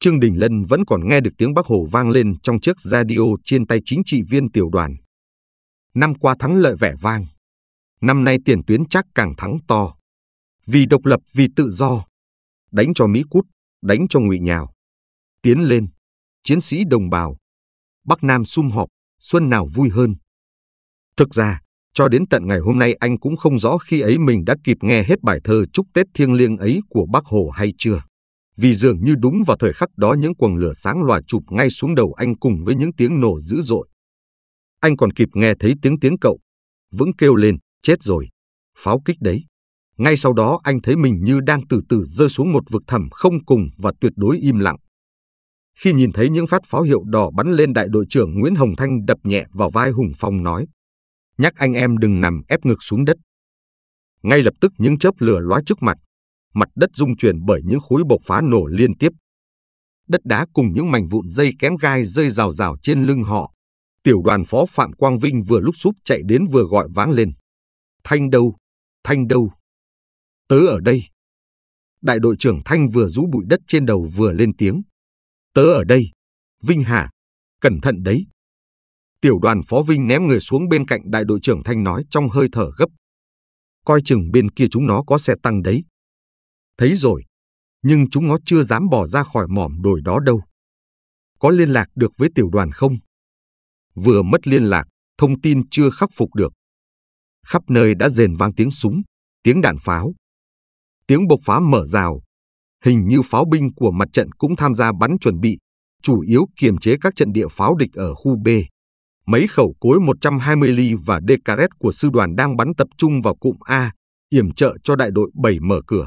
Trương Đình Lân vẫn còn nghe được tiếng Bắc Hồ vang lên trong chiếc radio trên tay chính trị viên tiểu đoàn. Năm qua thắng lợi vẻ vang. Năm nay tiền tuyến chắc càng thắng to. Vì độc lập, vì tự do. Đánh cho Mỹ cút, đánh cho ngụy nhào. Tiến lên, chiến sĩ đồng bào. Bắc Nam sum họp, xuân nào vui hơn. Thực ra, cho đến tận ngày hôm nay anh cũng không rõ khi ấy mình đã kịp nghe hết bài thơ chúc Tết thiêng liêng ấy của Bác Hồ hay chưa vì dường như đúng vào thời khắc đó những quầng lửa sáng lòa chụp ngay xuống đầu anh cùng với những tiếng nổ dữ dội. Anh còn kịp nghe thấy tiếng tiếng cậu. Vững kêu lên, chết rồi, pháo kích đấy. Ngay sau đó anh thấy mình như đang từ từ rơi xuống một vực thẳm không cùng và tuyệt đối im lặng. Khi nhìn thấy những phát pháo hiệu đỏ bắn lên đại đội trưởng Nguyễn Hồng Thanh đập nhẹ vào vai Hùng Phong nói. Nhắc anh em đừng nằm ép ngực xuống đất. Ngay lập tức những chớp lửa lóa trước mặt, mặt đất rung chuyển bởi những khối bộc phá nổ liên tiếp. Đất đá cùng những mảnh vụn dây kém gai rơi rào rào trên lưng họ. Tiểu đoàn phó Phạm Quang Vinh vừa lúc súp chạy đến vừa gọi váng lên. Thanh đâu? Thanh đâu? Tớ ở đây. Đại đội trưởng Thanh vừa rũ bụi đất trên đầu vừa lên tiếng. Tớ ở đây. Vinh Hà, cẩn thận đấy. Tiểu đoàn phó Vinh ném người xuống bên cạnh đại đội trưởng Thanh nói trong hơi thở gấp. Coi chừng bên kia chúng nó có xe tăng đấy. Thấy rồi, nhưng chúng nó chưa dám bỏ ra khỏi mỏm đồi đó đâu. Có liên lạc được với tiểu đoàn không? Vừa mất liên lạc, thông tin chưa khắc phục được. Khắp nơi đã rền vang tiếng súng, tiếng đạn pháo. Tiếng bộc phá mở rào. Hình như pháo binh của mặt trận cũng tham gia bắn chuẩn bị, chủ yếu kiềm chế các trận địa pháo địch ở khu B. Mấy khẩu cối 120 ly và Decaret của sư đoàn đang bắn tập trung vào cụm A, yểm trợ cho đại đội 7 mở cửa.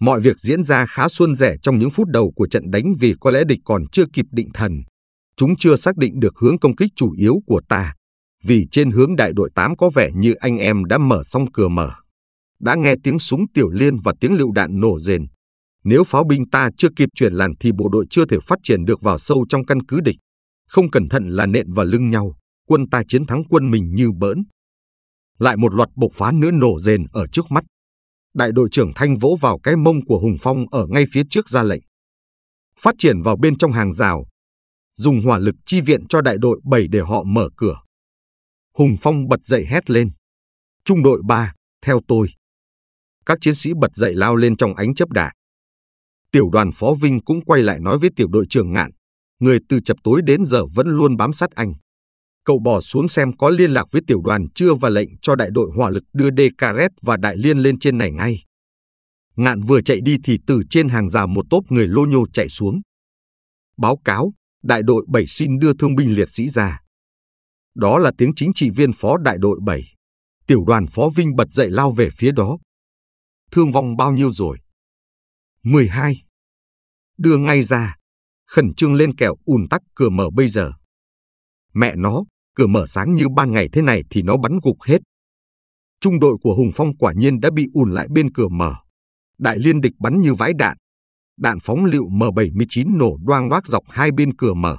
Mọi việc diễn ra khá suôn rẻ trong những phút đầu của trận đánh vì có lẽ địch còn chưa kịp định thần. Chúng chưa xác định được hướng công kích chủ yếu của ta, vì trên hướng đại đội 8 có vẻ như anh em đã mở xong cửa mở. Đã nghe tiếng súng tiểu liên và tiếng lựu đạn nổ rền. Nếu pháo binh ta chưa kịp chuyển làn thì bộ đội chưa thể phát triển được vào sâu trong căn cứ địch. Không cẩn thận là nện vào lưng nhau, quân ta chiến thắng quân mình như bỡn. Lại một loạt bộc phá nữa nổ rền ở trước mắt, đại đội trưởng Thanh vỗ vào cái mông của Hùng Phong ở ngay phía trước ra lệnh. Phát triển vào bên trong hàng rào, dùng hỏa lực chi viện cho đại đội 7 để họ mở cửa. Hùng Phong bật dậy hét lên. Trung đội 3, theo tôi. Các chiến sĩ bật dậy lao lên trong ánh chấp đạn. Tiểu đoàn Phó Vinh cũng quay lại nói với tiểu đội trưởng ngạn, người từ chập tối đến giờ vẫn luôn bám sát anh cậu bỏ xuống xem có liên lạc với tiểu đoàn chưa và lệnh cho đại đội hỏa lực đưa Decaret và Đại Liên lên trên này ngay. Ngạn vừa chạy đi thì từ trên hàng rào một tốp người lô nhô chạy xuống. Báo cáo, đại đội 7 xin đưa thương binh liệt sĩ ra. Đó là tiếng chính trị viên phó đại đội 7. Tiểu đoàn phó Vinh bật dậy lao về phía đó. Thương vong bao nhiêu rồi? 12. Đưa ngay ra. Khẩn trương lên kẹo ùn tắc cửa mở bây giờ. Mẹ nó, cửa mở sáng như ban ngày thế này thì nó bắn gục hết. Trung đội của Hùng Phong quả nhiên đã bị ùn lại bên cửa mở. Đại liên địch bắn như vãi đạn. Đạn phóng lựu M79 nổ đoang loác dọc hai bên cửa mở.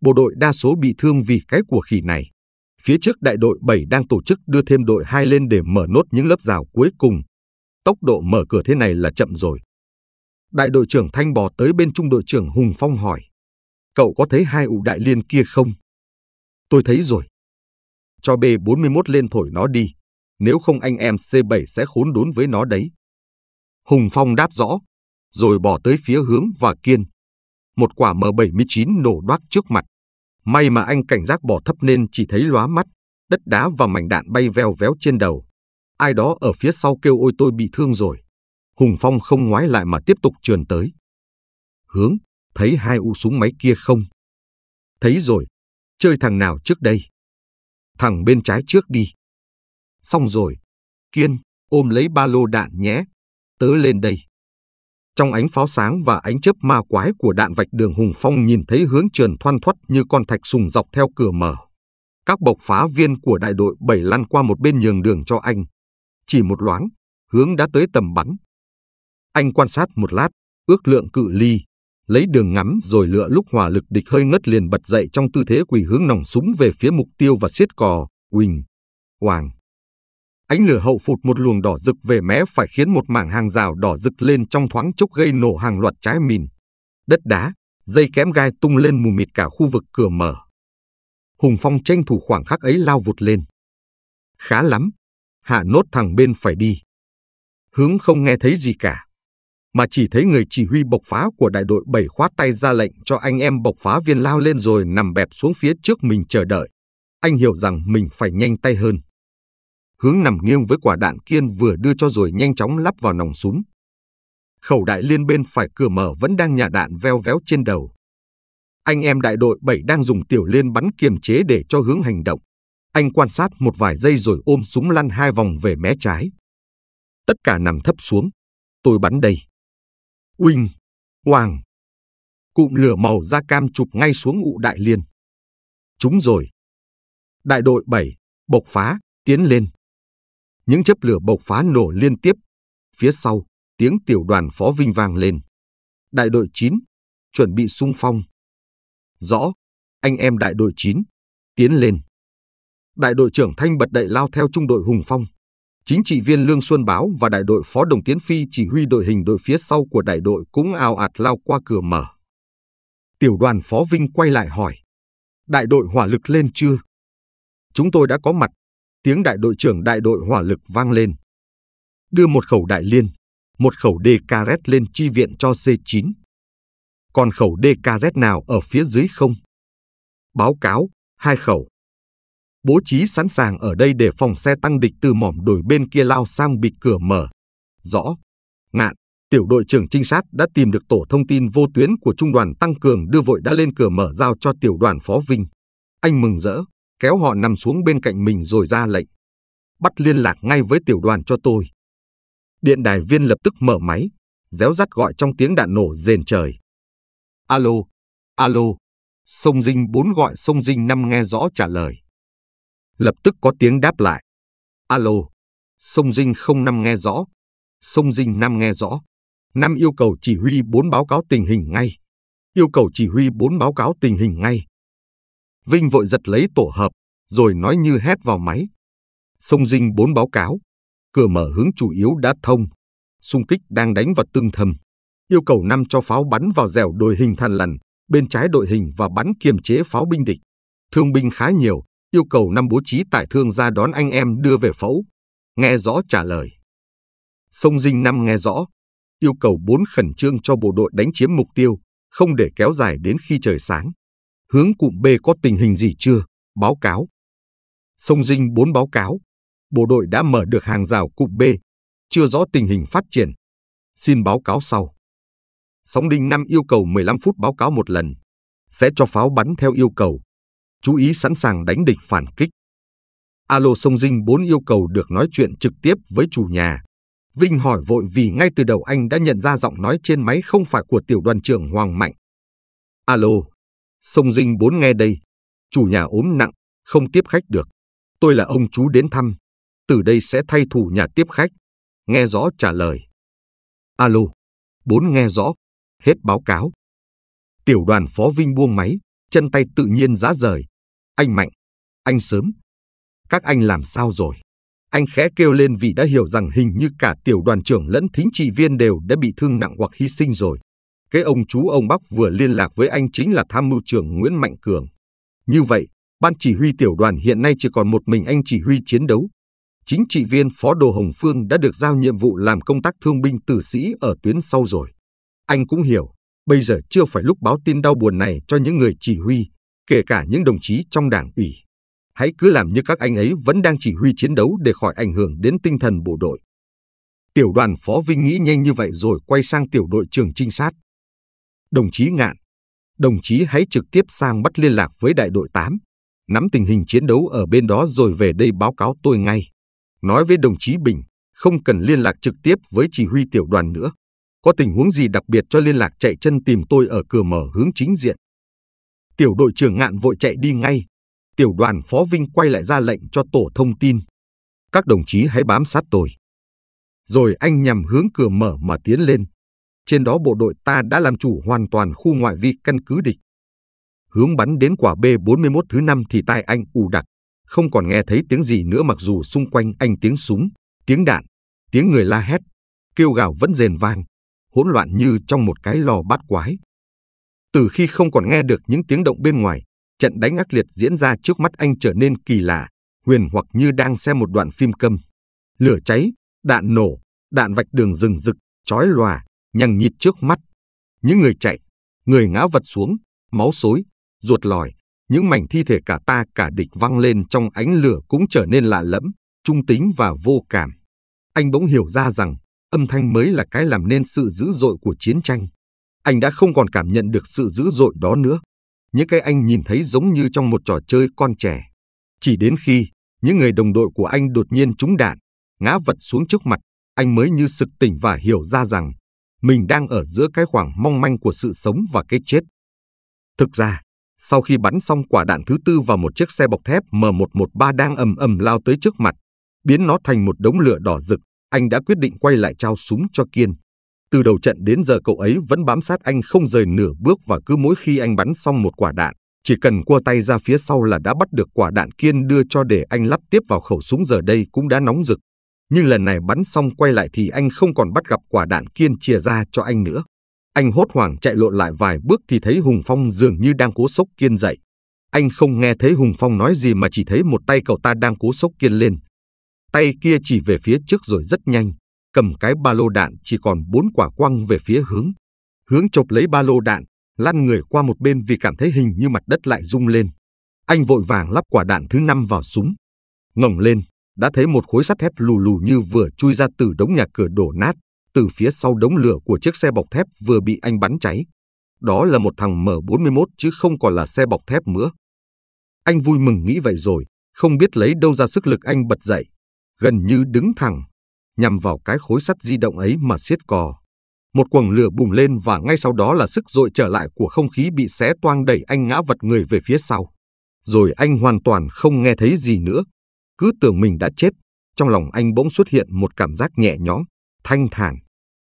Bộ đội đa số bị thương vì cái của khỉ này. Phía trước đại đội 7 đang tổ chức đưa thêm đội 2 lên để mở nốt những lớp rào cuối cùng. Tốc độ mở cửa thế này là chậm rồi. Đại đội trưởng Thanh bò tới bên trung đội trưởng Hùng Phong hỏi. Cậu có thấy hai ụ đại liên kia không? Tôi thấy rồi. Cho B41 lên thổi nó đi, nếu không anh em C7 sẽ khốn đốn với nó đấy. Hùng Phong đáp rõ, rồi bỏ tới phía hướng và kiên. Một quả M79 nổ đoác trước mặt. May mà anh cảnh giác bỏ thấp nên chỉ thấy lóa mắt, đất đá và mảnh đạn bay veo véo trên đầu. Ai đó ở phía sau kêu ôi tôi bị thương rồi. Hùng Phong không ngoái lại mà tiếp tục trườn tới. Hướng, thấy hai u súng máy kia không? Thấy rồi, chơi thằng nào trước đây? Thằng bên trái trước đi. Xong rồi, Kiên ôm lấy ba lô đạn nhé, tớ lên đây. Trong ánh pháo sáng và ánh chớp ma quái của đạn vạch đường Hùng Phong nhìn thấy hướng trườn thoăn thoắt như con thạch sùng dọc theo cửa mở. Các bộc phá viên của đại đội bảy lăn qua một bên nhường đường cho anh. Chỉ một loáng, hướng đã tới tầm bắn. Anh quan sát một lát, ước lượng cự ly, lấy đường ngắm rồi lựa lúc hỏa lực địch hơi ngất liền bật dậy trong tư thế quỳ hướng nòng súng về phía mục tiêu và siết cò, quỳnh, hoàng. Ánh lửa hậu phụt một luồng đỏ rực về mé phải khiến một mảng hàng rào đỏ rực lên trong thoáng chốc gây nổ hàng loạt trái mìn. Đất đá, dây kém gai tung lên mù mịt cả khu vực cửa mở. Hùng Phong tranh thủ khoảng khắc ấy lao vụt lên. Khá lắm, hạ nốt thằng bên phải đi. Hướng không nghe thấy gì cả mà chỉ thấy người chỉ huy bộc phá của đại đội bảy khoát tay ra lệnh cho anh em bộc phá viên lao lên rồi nằm bẹp xuống phía trước mình chờ đợi. Anh hiểu rằng mình phải nhanh tay hơn. Hướng nằm nghiêng với quả đạn kiên vừa đưa cho rồi nhanh chóng lắp vào nòng súng. Khẩu đại liên bên phải cửa mở vẫn đang nhả đạn veo véo trên đầu. Anh em đại đội 7 đang dùng tiểu liên bắn kiềm chế để cho hướng hành động. Anh quan sát một vài giây rồi ôm súng lăn hai vòng về mé trái. Tất cả nằm thấp xuống. Tôi bắn đầy. Quỳnh, Hoàng. Cụm lửa màu da cam chụp ngay xuống ụ đại liên. Chúng rồi. Đại đội 7, bộc phá, tiến lên. Những chấp lửa bộc phá nổ liên tiếp. Phía sau, tiếng tiểu đoàn phó vinh vang lên. Đại đội 9, chuẩn bị sung phong. Rõ, anh em đại đội 9, tiến lên. Đại đội trưởng Thanh bật đậy lao theo trung đội Hùng Phong, chính trị viên Lương Xuân Báo và đại đội Phó Đồng Tiến Phi chỉ huy đội hình đội phía sau của đại đội cũng ao ạt lao qua cửa mở. Tiểu đoàn Phó Vinh quay lại hỏi, đại đội hỏa lực lên chưa? Chúng tôi đã có mặt, tiếng đại đội trưởng đại đội hỏa lực vang lên. Đưa một khẩu đại liên, một khẩu DKZ lên chi viện cho C9. Còn khẩu DKZ nào ở phía dưới không? Báo cáo, hai khẩu, bố trí sẵn sàng ở đây để phòng xe tăng địch từ mỏm đồi bên kia lao sang bịt cửa mở. Rõ, ngạn, tiểu đội trưởng trinh sát đã tìm được tổ thông tin vô tuyến của trung đoàn tăng cường đưa vội đã lên cửa mở giao cho tiểu đoàn phó Vinh. Anh mừng rỡ, kéo họ nằm xuống bên cạnh mình rồi ra lệnh. Bắt liên lạc ngay với tiểu đoàn cho tôi. Điện đài viên lập tức mở máy, réo rắt gọi trong tiếng đạn nổ rền trời. Alo, alo, sông Dinh 4 gọi sông Dinh 5 nghe rõ trả lời. Lập tức có tiếng đáp lại. Alo, sông Dinh không năm nghe rõ. Sông Dinh năm nghe rõ. Năm yêu cầu chỉ huy bốn báo cáo tình hình ngay. Yêu cầu chỉ huy bốn báo cáo tình hình ngay. Vinh vội giật lấy tổ hợp, rồi nói như hét vào máy. Sông Dinh bốn báo cáo. Cửa mở hướng chủ yếu đã thông. Xung kích đang đánh vào tương thầm. Yêu cầu năm cho pháo bắn vào dẻo đội hình thằn lằn, bên trái đội hình và bắn kiềm chế pháo binh địch. Thương binh khá nhiều, yêu cầu năm bố trí tại thương ra đón anh em đưa về phẫu. Nghe rõ trả lời. Sông Dinh năm nghe rõ, yêu cầu bốn khẩn trương cho bộ đội đánh chiếm mục tiêu, không để kéo dài đến khi trời sáng. Hướng cụm B có tình hình gì chưa? Báo cáo. Sông Dinh 4 báo cáo. Bộ đội đã mở được hàng rào cụm B, chưa rõ tình hình phát triển. Xin báo cáo sau. Sóng Đinh 5 yêu cầu 15 phút báo cáo một lần. Sẽ cho pháo bắn theo yêu cầu chú ý sẵn sàng đánh địch phản kích. Alo Sông Dinh 4 yêu cầu được nói chuyện trực tiếp với chủ nhà. Vinh hỏi vội vì ngay từ đầu anh đã nhận ra giọng nói trên máy không phải của tiểu đoàn trưởng Hoàng Mạnh. Alo, Sông Dinh 4 nghe đây. Chủ nhà ốm nặng, không tiếp khách được. Tôi là ông chú đến thăm. Từ đây sẽ thay thủ nhà tiếp khách. Nghe rõ trả lời. Alo, 4 nghe rõ. Hết báo cáo. Tiểu đoàn phó Vinh buông máy, chân tay tự nhiên giá rời, anh Mạnh, anh Sớm, các anh làm sao rồi? Anh khẽ kêu lên vì đã hiểu rằng hình như cả tiểu đoàn trưởng lẫn thính trị viên đều đã bị thương nặng hoặc hy sinh rồi. Cái ông chú ông Bắc vừa liên lạc với anh chính là tham mưu trưởng Nguyễn Mạnh Cường. Như vậy, ban chỉ huy tiểu đoàn hiện nay chỉ còn một mình anh chỉ huy chiến đấu. Chính trị viên Phó Đồ Hồng Phương đã được giao nhiệm vụ làm công tác thương binh tử sĩ ở tuyến sau rồi. Anh cũng hiểu, bây giờ chưa phải lúc báo tin đau buồn này cho những người chỉ huy, kể cả những đồng chí trong đảng ủy. Hãy cứ làm như các anh ấy vẫn đang chỉ huy chiến đấu để khỏi ảnh hưởng đến tinh thần bộ đội. Tiểu đoàn Phó Vinh nghĩ nhanh như vậy rồi quay sang tiểu đội trường trinh sát. Đồng chí Ngạn, đồng chí hãy trực tiếp sang bắt liên lạc với đại đội 8, nắm tình hình chiến đấu ở bên đó rồi về đây báo cáo tôi ngay. Nói với đồng chí Bình, không cần liên lạc trực tiếp với chỉ huy tiểu đoàn nữa. Có tình huống gì đặc biệt cho liên lạc chạy chân tìm tôi ở cửa mở hướng chính diện. Tiểu đội trưởng ngạn vội chạy đi ngay. Tiểu đoàn phó Vinh quay lại ra lệnh cho tổ thông tin. Các đồng chí hãy bám sát tôi. Rồi anh nhằm hướng cửa mở mà tiến lên. Trên đó bộ đội ta đã làm chủ hoàn toàn khu ngoại vi căn cứ địch. Hướng bắn đến quả B-41 thứ năm thì tai anh ù đặc. Không còn nghe thấy tiếng gì nữa mặc dù xung quanh anh tiếng súng, tiếng đạn, tiếng người la hét, kêu gào vẫn rền vang, hỗn loạn như trong một cái lò bát quái. Từ khi không còn nghe được những tiếng động bên ngoài, trận đánh ác liệt diễn ra trước mắt anh trở nên kỳ lạ, huyền hoặc như đang xem một đoạn phim câm. Lửa cháy, đạn nổ, đạn vạch đường rừng rực, chói lòa, nhằng nhịt trước mắt. Những người chạy, người ngã vật xuống, máu xối, ruột lòi, những mảnh thi thể cả ta cả địch văng lên trong ánh lửa cũng trở nên lạ lẫm, trung tính và vô cảm. Anh bỗng hiểu ra rằng âm thanh mới là cái làm nên sự dữ dội của chiến tranh anh đã không còn cảm nhận được sự dữ dội đó nữa. Những cái anh nhìn thấy giống như trong một trò chơi con trẻ. Chỉ đến khi những người đồng đội của anh đột nhiên trúng đạn, ngã vật xuống trước mặt, anh mới như sực tỉnh và hiểu ra rằng mình đang ở giữa cái khoảng mong manh của sự sống và cái chết. Thực ra, sau khi bắn xong quả đạn thứ tư vào một chiếc xe bọc thép M113 đang ầm ầm lao tới trước mặt, biến nó thành một đống lửa đỏ rực, anh đã quyết định quay lại trao súng cho Kiên. Từ đầu trận đến giờ cậu ấy vẫn bám sát anh không rời nửa bước và cứ mỗi khi anh bắn xong một quả đạn, chỉ cần cua tay ra phía sau là đã bắt được quả đạn kiên đưa cho để anh lắp tiếp vào khẩu súng giờ đây cũng đã nóng rực. Nhưng lần này bắn xong quay lại thì anh không còn bắt gặp quả đạn kiên chia ra cho anh nữa. Anh hốt hoảng chạy lộn lại vài bước thì thấy Hùng Phong dường như đang cố sốc kiên dậy. Anh không nghe thấy Hùng Phong nói gì mà chỉ thấy một tay cậu ta đang cố sốc kiên lên. Tay kia chỉ về phía trước rồi rất nhanh, cầm cái ba lô đạn chỉ còn bốn quả quăng về phía hướng. Hướng chộp lấy ba lô đạn, lăn người qua một bên vì cảm thấy hình như mặt đất lại rung lên. Anh vội vàng lắp quả đạn thứ năm vào súng. Ngẩng lên, đã thấy một khối sắt thép lù lù như vừa chui ra từ đống nhà cửa đổ nát, từ phía sau đống lửa của chiếc xe bọc thép vừa bị anh bắn cháy. Đó là một thằng M41 chứ không còn là xe bọc thép nữa. Anh vui mừng nghĩ vậy rồi, không biết lấy đâu ra sức lực anh bật dậy, gần như đứng thẳng, nhằm vào cái khối sắt di động ấy mà siết cò. Một quầng lửa bùng lên và ngay sau đó là sức dội trở lại của không khí bị xé toang đẩy anh ngã vật người về phía sau. Rồi anh hoàn toàn không nghe thấy gì nữa. Cứ tưởng mình đã chết, trong lòng anh bỗng xuất hiện một cảm giác nhẹ nhõm, thanh thản.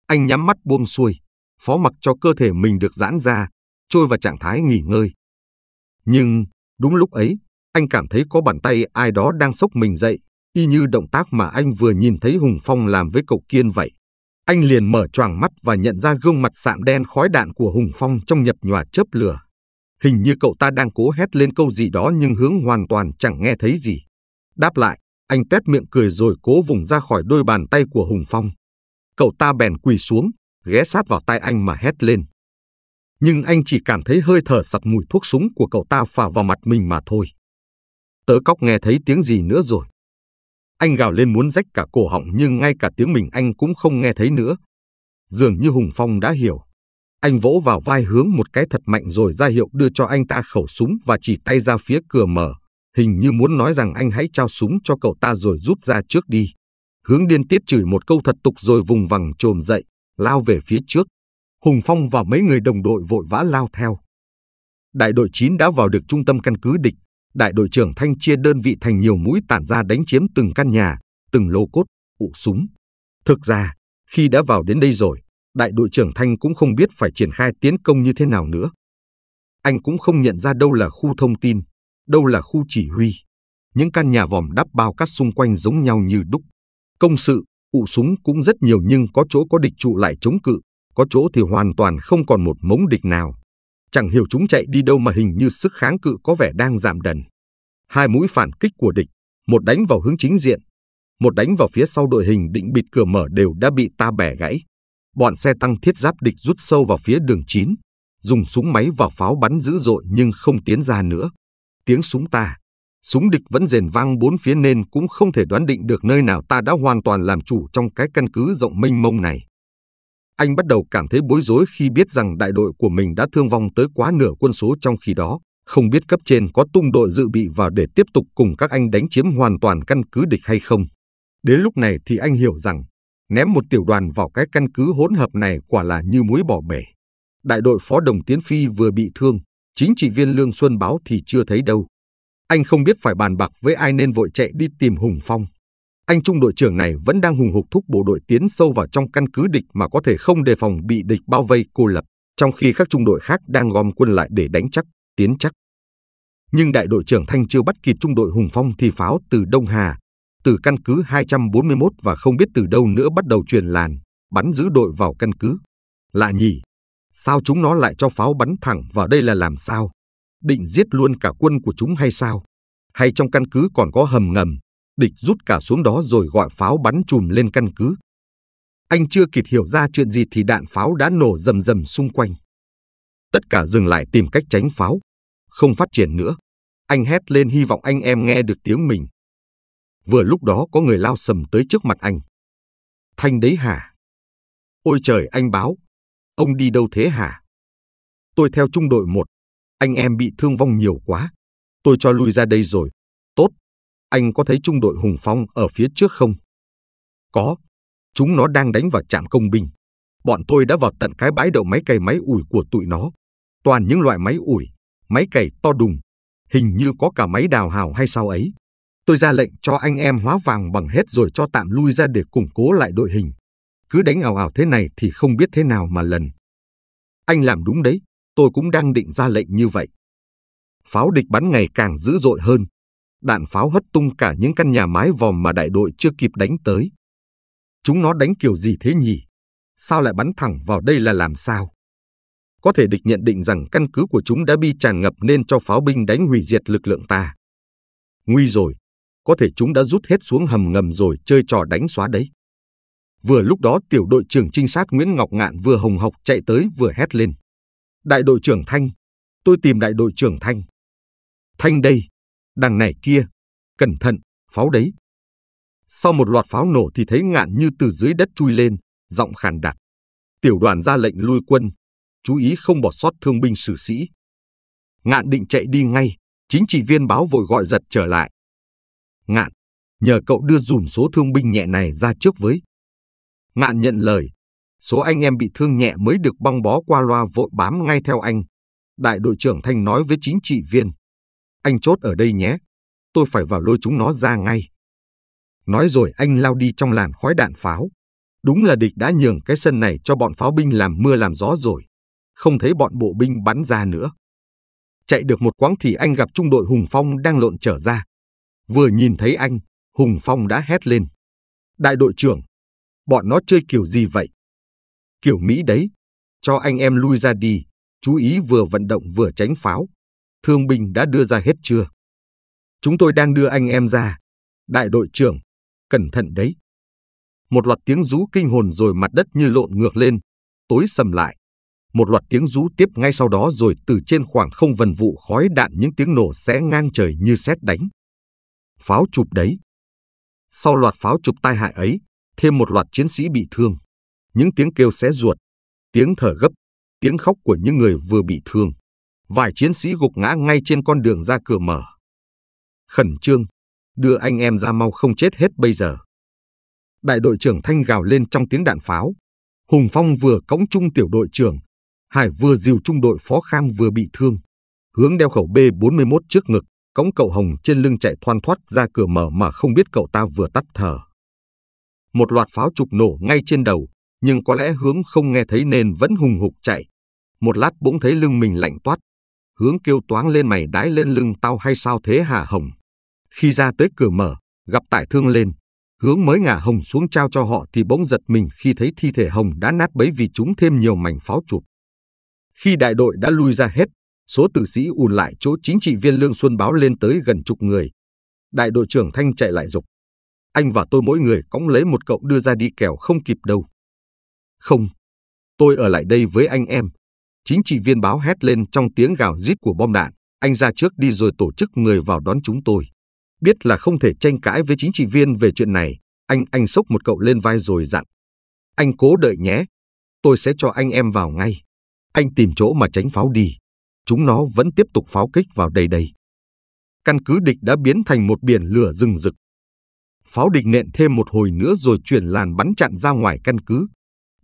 Anh nhắm mắt buông xuôi, phó mặc cho cơ thể mình được giãn ra, trôi vào trạng thái nghỉ ngơi. Nhưng, đúng lúc ấy, anh cảm thấy có bàn tay ai đó đang sốc mình dậy, y như động tác mà anh vừa nhìn thấy Hùng Phong làm với cậu Kiên vậy. Anh liền mở choàng mắt và nhận ra gương mặt sạm đen khói đạn của Hùng Phong trong nhập nhòa chớp lửa. Hình như cậu ta đang cố hét lên câu gì đó nhưng hướng hoàn toàn chẳng nghe thấy gì. Đáp lại, anh tét miệng cười rồi cố vùng ra khỏi đôi bàn tay của Hùng Phong. Cậu ta bèn quỳ xuống, ghé sát vào tai anh mà hét lên. Nhưng anh chỉ cảm thấy hơi thở sặc mùi thuốc súng của cậu ta phả vào mặt mình mà thôi. Tớ cóc nghe thấy tiếng gì nữa rồi. Anh gào lên muốn rách cả cổ họng nhưng ngay cả tiếng mình anh cũng không nghe thấy nữa. Dường như Hùng Phong đã hiểu. Anh vỗ vào vai hướng một cái thật mạnh rồi ra hiệu đưa cho anh ta khẩu súng và chỉ tay ra phía cửa mở. Hình như muốn nói rằng anh hãy trao súng cho cậu ta rồi rút ra trước đi. Hướng điên tiết chửi một câu thật tục rồi vùng vằng trồm dậy, lao về phía trước. Hùng Phong và mấy người đồng đội vội vã lao theo. Đại đội 9 đã vào được trung tâm căn cứ địch đại đội trưởng Thanh chia đơn vị thành nhiều mũi tản ra đánh chiếm từng căn nhà, từng lô cốt, ụ súng. Thực ra, khi đã vào đến đây rồi, đại đội trưởng Thanh cũng không biết phải triển khai tiến công như thế nào nữa. Anh cũng không nhận ra đâu là khu thông tin, đâu là khu chỉ huy. Những căn nhà vòm đắp bao cát xung quanh giống nhau như đúc. Công sự, ụ súng cũng rất nhiều nhưng có chỗ có địch trụ lại chống cự, có chỗ thì hoàn toàn không còn một mống địch nào. Chẳng hiểu chúng chạy đi đâu mà hình như sức kháng cự có vẻ đang giảm dần. Hai mũi phản kích của địch, một đánh vào hướng chính diện, một đánh vào phía sau đội hình định bịt cửa mở đều đã bị ta bẻ gãy. Bọn xe tăng thiết giáp địch rút sâu vào phía đường 9, dùng súng máy và pháo bắn dữ dội nhưng không tiến ra nữa. Tiếng súng ta, súng địch vẫn rền vang bốn phía nên cũng không thể đoán định được nơi nào ta đã hoàn toàn làm chủ trong cái căn cứ rộng mênh mông này. Anh bắt đầu cảm thấy bối rối khi biết rằng đại đội của mình đã thương vong tới quá nửa quân số trong khi đó, không biết cấp trên có tung đội dự bị vào để tiếp tục cùng các anh đánh chiếm hoàn toàn căn cứ địch hay không. Đến lúc này thì anh hiểu rằng, ném một tiểu đoàn vào cái căn cứ hỗn hợp này quả là như muối bỏ bể. Đại đội phó đồng Tiến Phi vừa bị thương, chính trị viên Lương Xuân báo thì chưa thấy đâu. Anh không biết phải bàn bạc với ai nên vội chạy đi tìm Hùng Phong anh trung đội trưởng này vẫn đang hùng hục thúc bộ đội tiến sâu vào trong căn cứ địch mà có thể không đề phòng bị địch bao vây cô lập, trong khi các trung đội khác đang gom quân lại để đánh chắc, tiến chắc. Nhưng đại đội trưởng Thanh chưa bắt kịp trung đội Hùng Phong thì pháo từ Đông Hà, từ căn cứ 241 và không biết từ đâu nữa bắt đầu truyền làn, bắn giữ đội vào căn cứ. Lạ nhỉ, sao chúng nó lại cho pháo bắn thẳng vào đây là làm sao? Định giết luôn cả quân của chúng hay sao? Hay trong căn cứ còn có hầm ngầm, địch rút cả xuống đó rồi gọi pháo bắn chùm lên căn cứ. Anh chưa kịp hiểu ra chuyện gì thì đạn pháo đã nổ rầm rầm xung quanh. Tất cả dừng lại tìm cách tránh pháo, không phát triển nữa. Anh hét lên hy vọng anh em nghe được tiếng mình. Vừa lúc đó có người lao sầm tới trước mặt anh. Thanh đấy hả? Ôi trời anh báo, ông đi đâu thế hả? Tôi theo trung đội một, anh em bị thương vong nhiều quá. Tôi cho lui ra đây rồi, anh có thấy trung đội Hùng Phong ở phía trước không? Có, chúng nó đang đánh vào trạm công binh. Bọn tôi đã vào tận cái bãi đậu máy cày máy ủi của tụi nó. Toàn những loại máy ủi, máy cày to đùng, hình như có cả máy đào hào hay sao ấy. Tôi ra lệnh cho anh em hóa vàng bằng hết rồi cho tạm lui ra để củng cố lại đội hình. Cứ đánh ảo ảo thế này thì không biết thế nào mà lần. Anh làm đúng đấy, tôi cũng đang định ra lệnh như vậy. Pháo địch bắn ngày càng dữ dội hơn, đạn pháo hất tung cả những căn nhà mái vòm mà đại đội chưa kịp đánh tới. Chúng nó đánh kiểu gì thế nhỉ? Sao lại bắn thẳng vào đây là làm sao? Có thể địch nhận định rằng căn cứ của chúng đã bị tràn ngập nên cho pháo binh đánh hủy diệt lực lượng ta. Nguy rồi, có thể chúng đã rút hết xuống hầm ngầm rồi chơi trò đánh xóa đấy. Vừa lúc đó tiểu đội trưởng trinh sát Nguyễn Ngọc Ngạn vừa hồng học chạy tới vừa hét lên. Đại đội trưởng Thanh, tôi tìm đại đội trưởng Thanh. Thanh đây, đằng này kia, cẩn thận, pháo đấy. Sau một loạt pháo nổ thì thấy ngạn như từ dưới đất chui lên, giọng khàn đặc. Tiểu đoàn ra lệnh lui quân, chú ý không bỏ sót thương binh sử sĩ. Ngạn định chạy đi ngay, chính trị viên báo vội gọi giật trở lại. Ngạn, nhờ cậu đưa dùm số thương binh nhẹ này ra trước với. Ngạn nhận lời, số anh em bị thương nhẹ mới được băng bó qua loa vội bám ngay theo anh. Đại đội trưởng Thanh nói với chính trị viên. Anh chốt ở đây nhé. Tôi phải vào lôi chúng nó ra ngay. Nói rồi anh lao đi trong làn khói đạn pháo. Đúng là địch đã nhường cái sân này cho bọn pháo binh làm mưa làm gió rồi. Không thấy bọn bộ binh bắn ra nữa. Chạy được một quãng thì anh gặp trung đội Hùng Phong đang lộn trở ra. Vừa nhìn thấy anh, Hùng Phong đã hét lên. Đại đội trưởng, bọn nó chơi kiểu gì vậy? Kiểu Mỹ đấy, cho anh em lui ra đi, chú ý vừa vận động vừa tránh pháo thương binh đã đưa ra hết chưa? Chúng tôi đang đưa anh em ra. Đại đội trưởng, cẩn thận đấy. Một loạt tiếng rú kinh hồn rồi mặt đất như lộn ngược lên, tối sầm lại. Một loạt tiếng rú tiếp ngay sau đó rồi từ trên khoảng không vần vụ khói đạn những tiếng nổ sẽ ngang trời như sét đánh. Pháo chụp đấy. Sau loạt pháo chụp tai hại ấy, thêm một loạt chiến sĩ bị thương. Những tiếng kêu xé ruột, tiếng thở gấp, tiếng khóc của những người vừa bị thương vài chiến sĩ gục ngã ngay trên con đường ra cửa mở. Khẩn trương, đưa anh em ra mau không chết hết bây giờ. Đại đội trưởng Thanh gào lên trong tiếng đạn pháo. Hùng Phong vừa cõng trung tiểu đội trưởng, Hải vừa dìu trung đội phó khang vừa bị thương. Hướng đeo khẩu B41 trước ngực, cõng cậu Hồng trên lưng chạy thoăn thoát ra cửa mở mà không biết cậu ta vừa tắt thở. Một loạt pháo trục nổ ngay trên đầu, nhưng có lẽ hướng không nghe thấy nên vẫn hùng hục chạy. Một lát bỗng thấy lưng mình lạnh toát, hướng kêu toáng lên mày đái lên lưng tao hay sao thế hả Hồng? Khi ra tới cửa mở, gặp tải thương lên, hướng mới ngả Hồng xuống trao cho họ thì bỗng giật mình khi thấy thi thể Hồng đã nát bấy vì chúng thêm nhiều mảnh pháo chụp. Khi đại đội đã lui ra hết, số tử sĩ ùn lại chỗ chính trị viên Lương Xuân báo lên tới gần chục người. Đại đội trưởng Thanh chạy lại dục Anh và tôi mỗi người cõng lấy một cậu đưa ra đi kèo không kịp đâu. Không, tôi ở lại đây với anh em, Chính trị viên báo hét lên trong tiếng gào rít của bom đạn. Anh ra trước đi rồi tổ chức người vào đón chúng tôi. Biết là không thể tranh cãi với chính trị viên về chuyện này, anh anh sốc một cậu lên vai rồi dặn. Anh cố đợi nhé, tôi sẽ cho anh em vào ngay. Anh tìm chỗ mà tránh pháo đi. Chúng nó vẫn tiếp tục pháo kích vào đây đây. Căn cứ địch đã biến thành một biển lửa rừng rực. Pháo địch nện thêm một hồi nữa rồi chuyển làn bắn chặn ra ngoài căn cứ,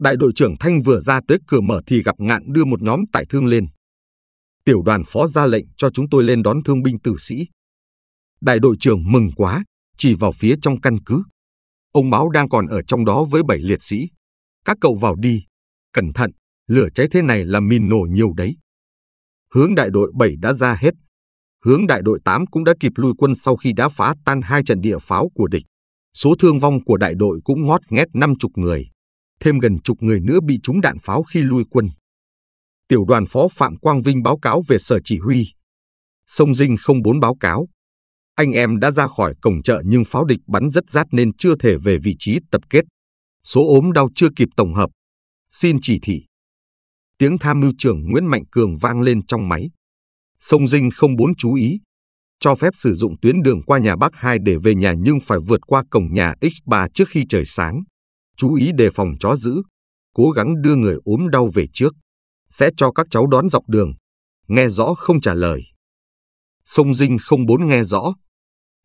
đại đội trưởng Thanh vừa ra tới cửa mở thì gặp ngạn đưa một nhóm tải thương lên. Tiểu đoàn phó ra lệnh cho chúng tôi lên đón thương binh tử sĩ. Đại đội trưởng mừng quá, chỉ vào phía trong căn cứ. Ông báo đang còn ở trong đó với bảy liệt sĩ. Các cậu vào đi, cẩn thận, lửa cháy thế này là mìn nổ nhiều đấy. Hướng đại đội 7 đã ra hết. Hướng đại đội 8 cũng đã kịp lui quân sau khi đã phá tan hai trận địa pháo của địch. Số thương vong của đại đội cũng ngót nghét 50 người thêm gần chục người nữa bị trúng đạn pháo khi lui quân. Tiểu đoàn phó Phạm Quang Vinh báo cáo về sở chỉ huy. Sông Dinh không 04 báo cáo. Anh em đã ra khỏi cổng chợ nhưng pháo địch bắn rất rát nên chưa thể về vị trí tập kết. Số ốm đau chưa kịp tổng hợp. Xin chỉ thị. Tiếng tham mưu trưởng Nguyễn Mạnh Cường vang lên trong máy. Sông Dinh không 04 chú ý. Cho phép sử dụng tuyến đường qua nhà Bắc hai để về nhà nhưng phải vượt qua cổng nhà X3 trước khi trời sáng chú ý đề phòng chó dữ, cố gắng đưa người ốm đau về trước, sẽ cho các cháu đón dọc đường, nghe rõ không trả lời. Sông Dinh không bốn nghe rõ,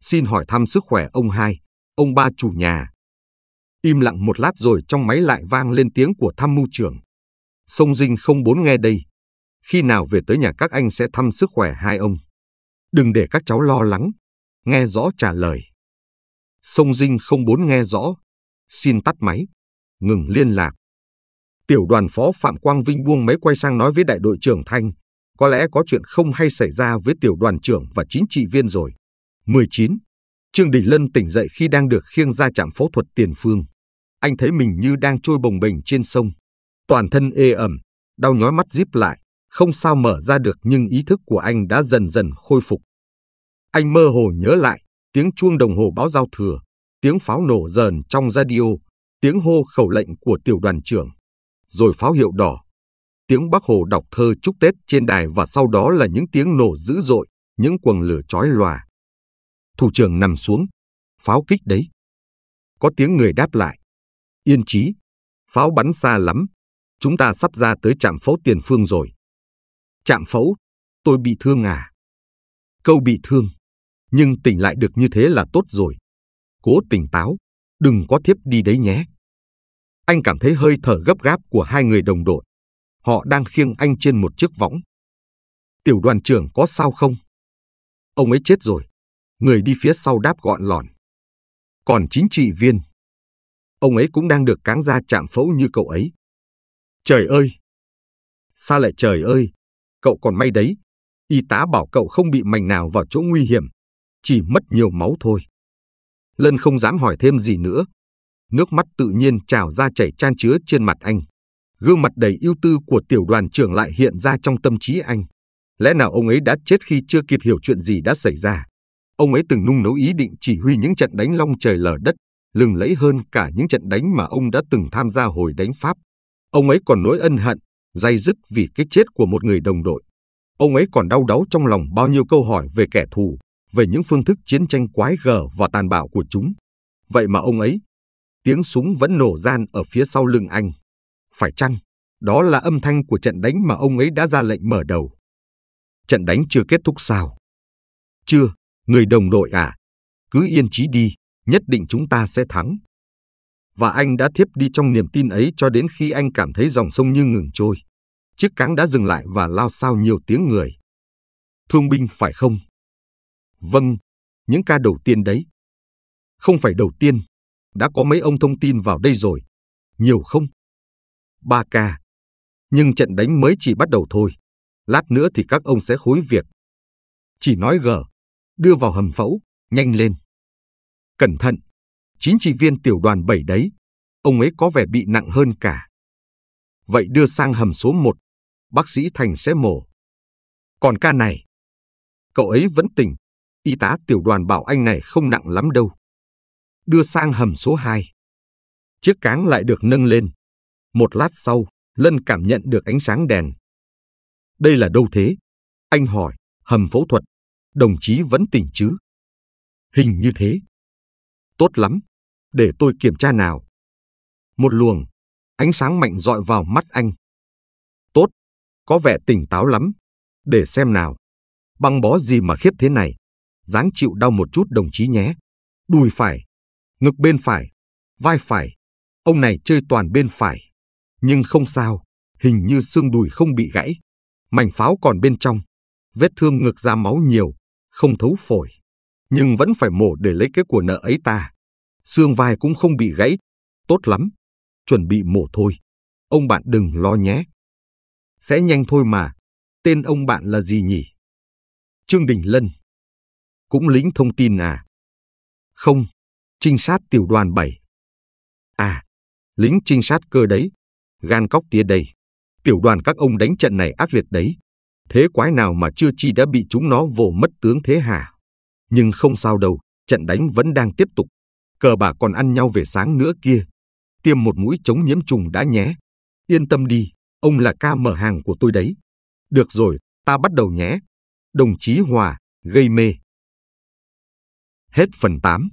xin hỏi thăm sức khỏe ông hai, ông ba chủ nhà. Im lặng một lát rồi trong máy lại vang lên tiếng của tham mưu trưởng. Sông Dinh không bốn nghe đây, khi nào về tới nhà các anh sẽ thăm sức khỏe hai ông. Đừng để các cháu lo lắng, nghe rõ trả lời. Sông Dinh không bốn nghe rõ, xin tắt máy, ngừng liên lạc. Tiểu đoàn phó Phạm Quang Vinh buông máy quay sang nói với đại đội trưởng Thanh, có lẽ có chuyện không hay xảy ra với tiểu đoàn trưởng và chính trị viên rồi. 19. Trương Đình Lân tỉnh dậy khi đang được khiêng ra trạm phẫu thuật tiền phương. Anh thấy mình như đang trôi bồng bềnh trên sông. Toàn thân ê ẩm, đau nhói mắt díp lại, không sao mở ra được nhưng ý thức của anh đã dần dần khôi phục. Anh mơ hồ nhớ lại tiếng chuông đồng hồ báo giao thừa, tiếng pháo nổ dần trong radio, tiếng hô khẩu lệnh của tiểu đoàn trưởng, rồi pháo hiệu đỏ, tiếng bác hồ đọc thơ chúc Tết trên đài và sau đó là những tiếng nổ dữ dội, những quầng lửa chói lòa. Thủ trưởng nằm xuống, pháo kích đấy. Có tiếng người đáp lại. Yên chí, pháo bắn xa lắm, chúng ta sắp ra tới trạm phẫu tiền phương rồi. Trạm phẫu, tôi bị thương à? Câu bị thương, nhưng tỉnh lại được như thế là tốt rồi cố tỉnh táo, đừng có thiếp đi đấy nhé. Anh cảm thấy hơi thở gấp gáp của hai người đồng đội. Họ đang khiêng anh trên một chiếc võng. Tiểu đoàn trưởng có sao không? Ông ấy chết rồi. Người đi phía sau đáp gọn lòn. Còn chính trị viên. Ông ấy cũng đang được cáng ra chạm phẫu như cậu ấy. Trời ơi! Sao lại trời ơi? Cậu còn may đấy. Y tá bảo cậu không bị mảnh nào vào chỗ nguy hiểm. Chỉ mất nhiều máu thôi. Lân không dám hỏi thêm gì nữa. Nước mắt tự nhiên trào ra chảy chan chứa trên mặt anh. Gương mặt đầy ưu tư của tiểu đoàn trưởng lại hiện ra trong tâm trí anh. Lẽ nào ông ấy đã chết khi chưa kịp hiểu chuyện gì đã xảy ra? Ông ấy từng nung nấu ý định chỉ huy những trận đánh long trời lở đất, lừng lẫy hơn cả những trận đánh mà ông đã từng tham gia hồi đánh Pháp. Ông ấy còn nỗi ân hận, day dứt vì cái chết của một người đồng đội. Ông ấy còn đau đáu trong lòng bao nhiêu câu hỏi về kẻ thù, về những phương thức chiến tranh quái gở và tàn bạo của chúng. Vậy mà ông ấy, tiếng súng vẫn nổ gian ở phía sau lưng anh. Phải chăng, đó là âm thanh của trận đánh mà ông ấy đã ra lệnh mở đầu? Trận đánh chưa kết thúc sao? Chưa, người đồng đội à, cứ yên chí đi, nhất định chúng ta sẽ thắng. Và anh đã thiếp đi trong niềm tin ấy cho đến khi anh cảm thấy dòng sông như ngừng trôi. Chiếc cáng đã dừng lại và lao sao nhiều tiếng người. Thương binh phải không? Vâng, những ca đầu tiên đấy. Không phải đầu tiên, đã có mấy ông thông tin vào đây rồi. Nhiều không? Ba ca. Nhưng trận đánh mới chỉ bắt đầu thôi. Lát nữa thì các ông sẽ khối việc. Chỉ nói gở, đưa vào hầm phẫu, nhanh lên. Cẩn thận, chính trị viên tiểu đoàn 7 đấy, ông ấy có vẻ bị nặng hơn cả. Vậy đưa sang hầm số 1, bác sĩ Thành sẽ mổ. Còn ca này, cậu ấy vẫn tỉnh, y tá tiểu đoàn bảo anh này không nặng lắm đâu. Đưa sang hầm số 2. Chiếc cáng lại được nâng lên. Một lát sau, Lân cảm nhận được ánh sáng đèn. Đây là đâu thế? Anh hỏi, hầm phẫu thuật, đồng chí vẫn tỉnh chứ? Hình như thế. Tốt lắm, để tôi kiểm tra nào. Một luồng, ánh sáng mạnh dọi vào mắt anh. Tốt, có vẻ tỉnh táo lắm. Để xem nào. Băng bó gì mà khiếp thế này? dáng chịu đau một chút đồng chí nhé. Đùi phải, ngực bên phải, vai phải. Ông này chơi toàn bên phải. Nhưng không sao, hình như xương đùi không bị gãy. Mảnh pháo còn bên trong. Vết thương ngực ra máu nhiều, không thấu phổi. Nhưng vẫn phải mổ để lấy cái của nợ ấy ta. Xương vai cũng không bị gãy. Tốt lắm. Chuẩn bị mổ thôi. Ông bạn đừng lo nhé. Sẽ nhanh thôi mà. Tên ông bạn là gì nhỉ? Trương Đình Lân cũng lính thông tin à? Không, trinh sát tiểu đoàn 7. À, lính trinh sát cơ đấy, gan cóc tía đây. Tiểu đoàn các ông đánh trận này ác liệt đấy. Thế quái nào mà chưa chi đã bị chúng nó vồ mất tướng thế hà Nhưng không sao đâu, trận đánh vẫn đang tiếp tục. Cờ bà còn ăn nhau về sáng nữa kia. Tiêm một mũi chống nhiễm trùng đã nhé. Yên tâm đi, ông là ca mở hàng của tôi đấy. Được rồi, ta bắt đầu nhé. Đồng chí Hòa, gây mê. Hết phần 8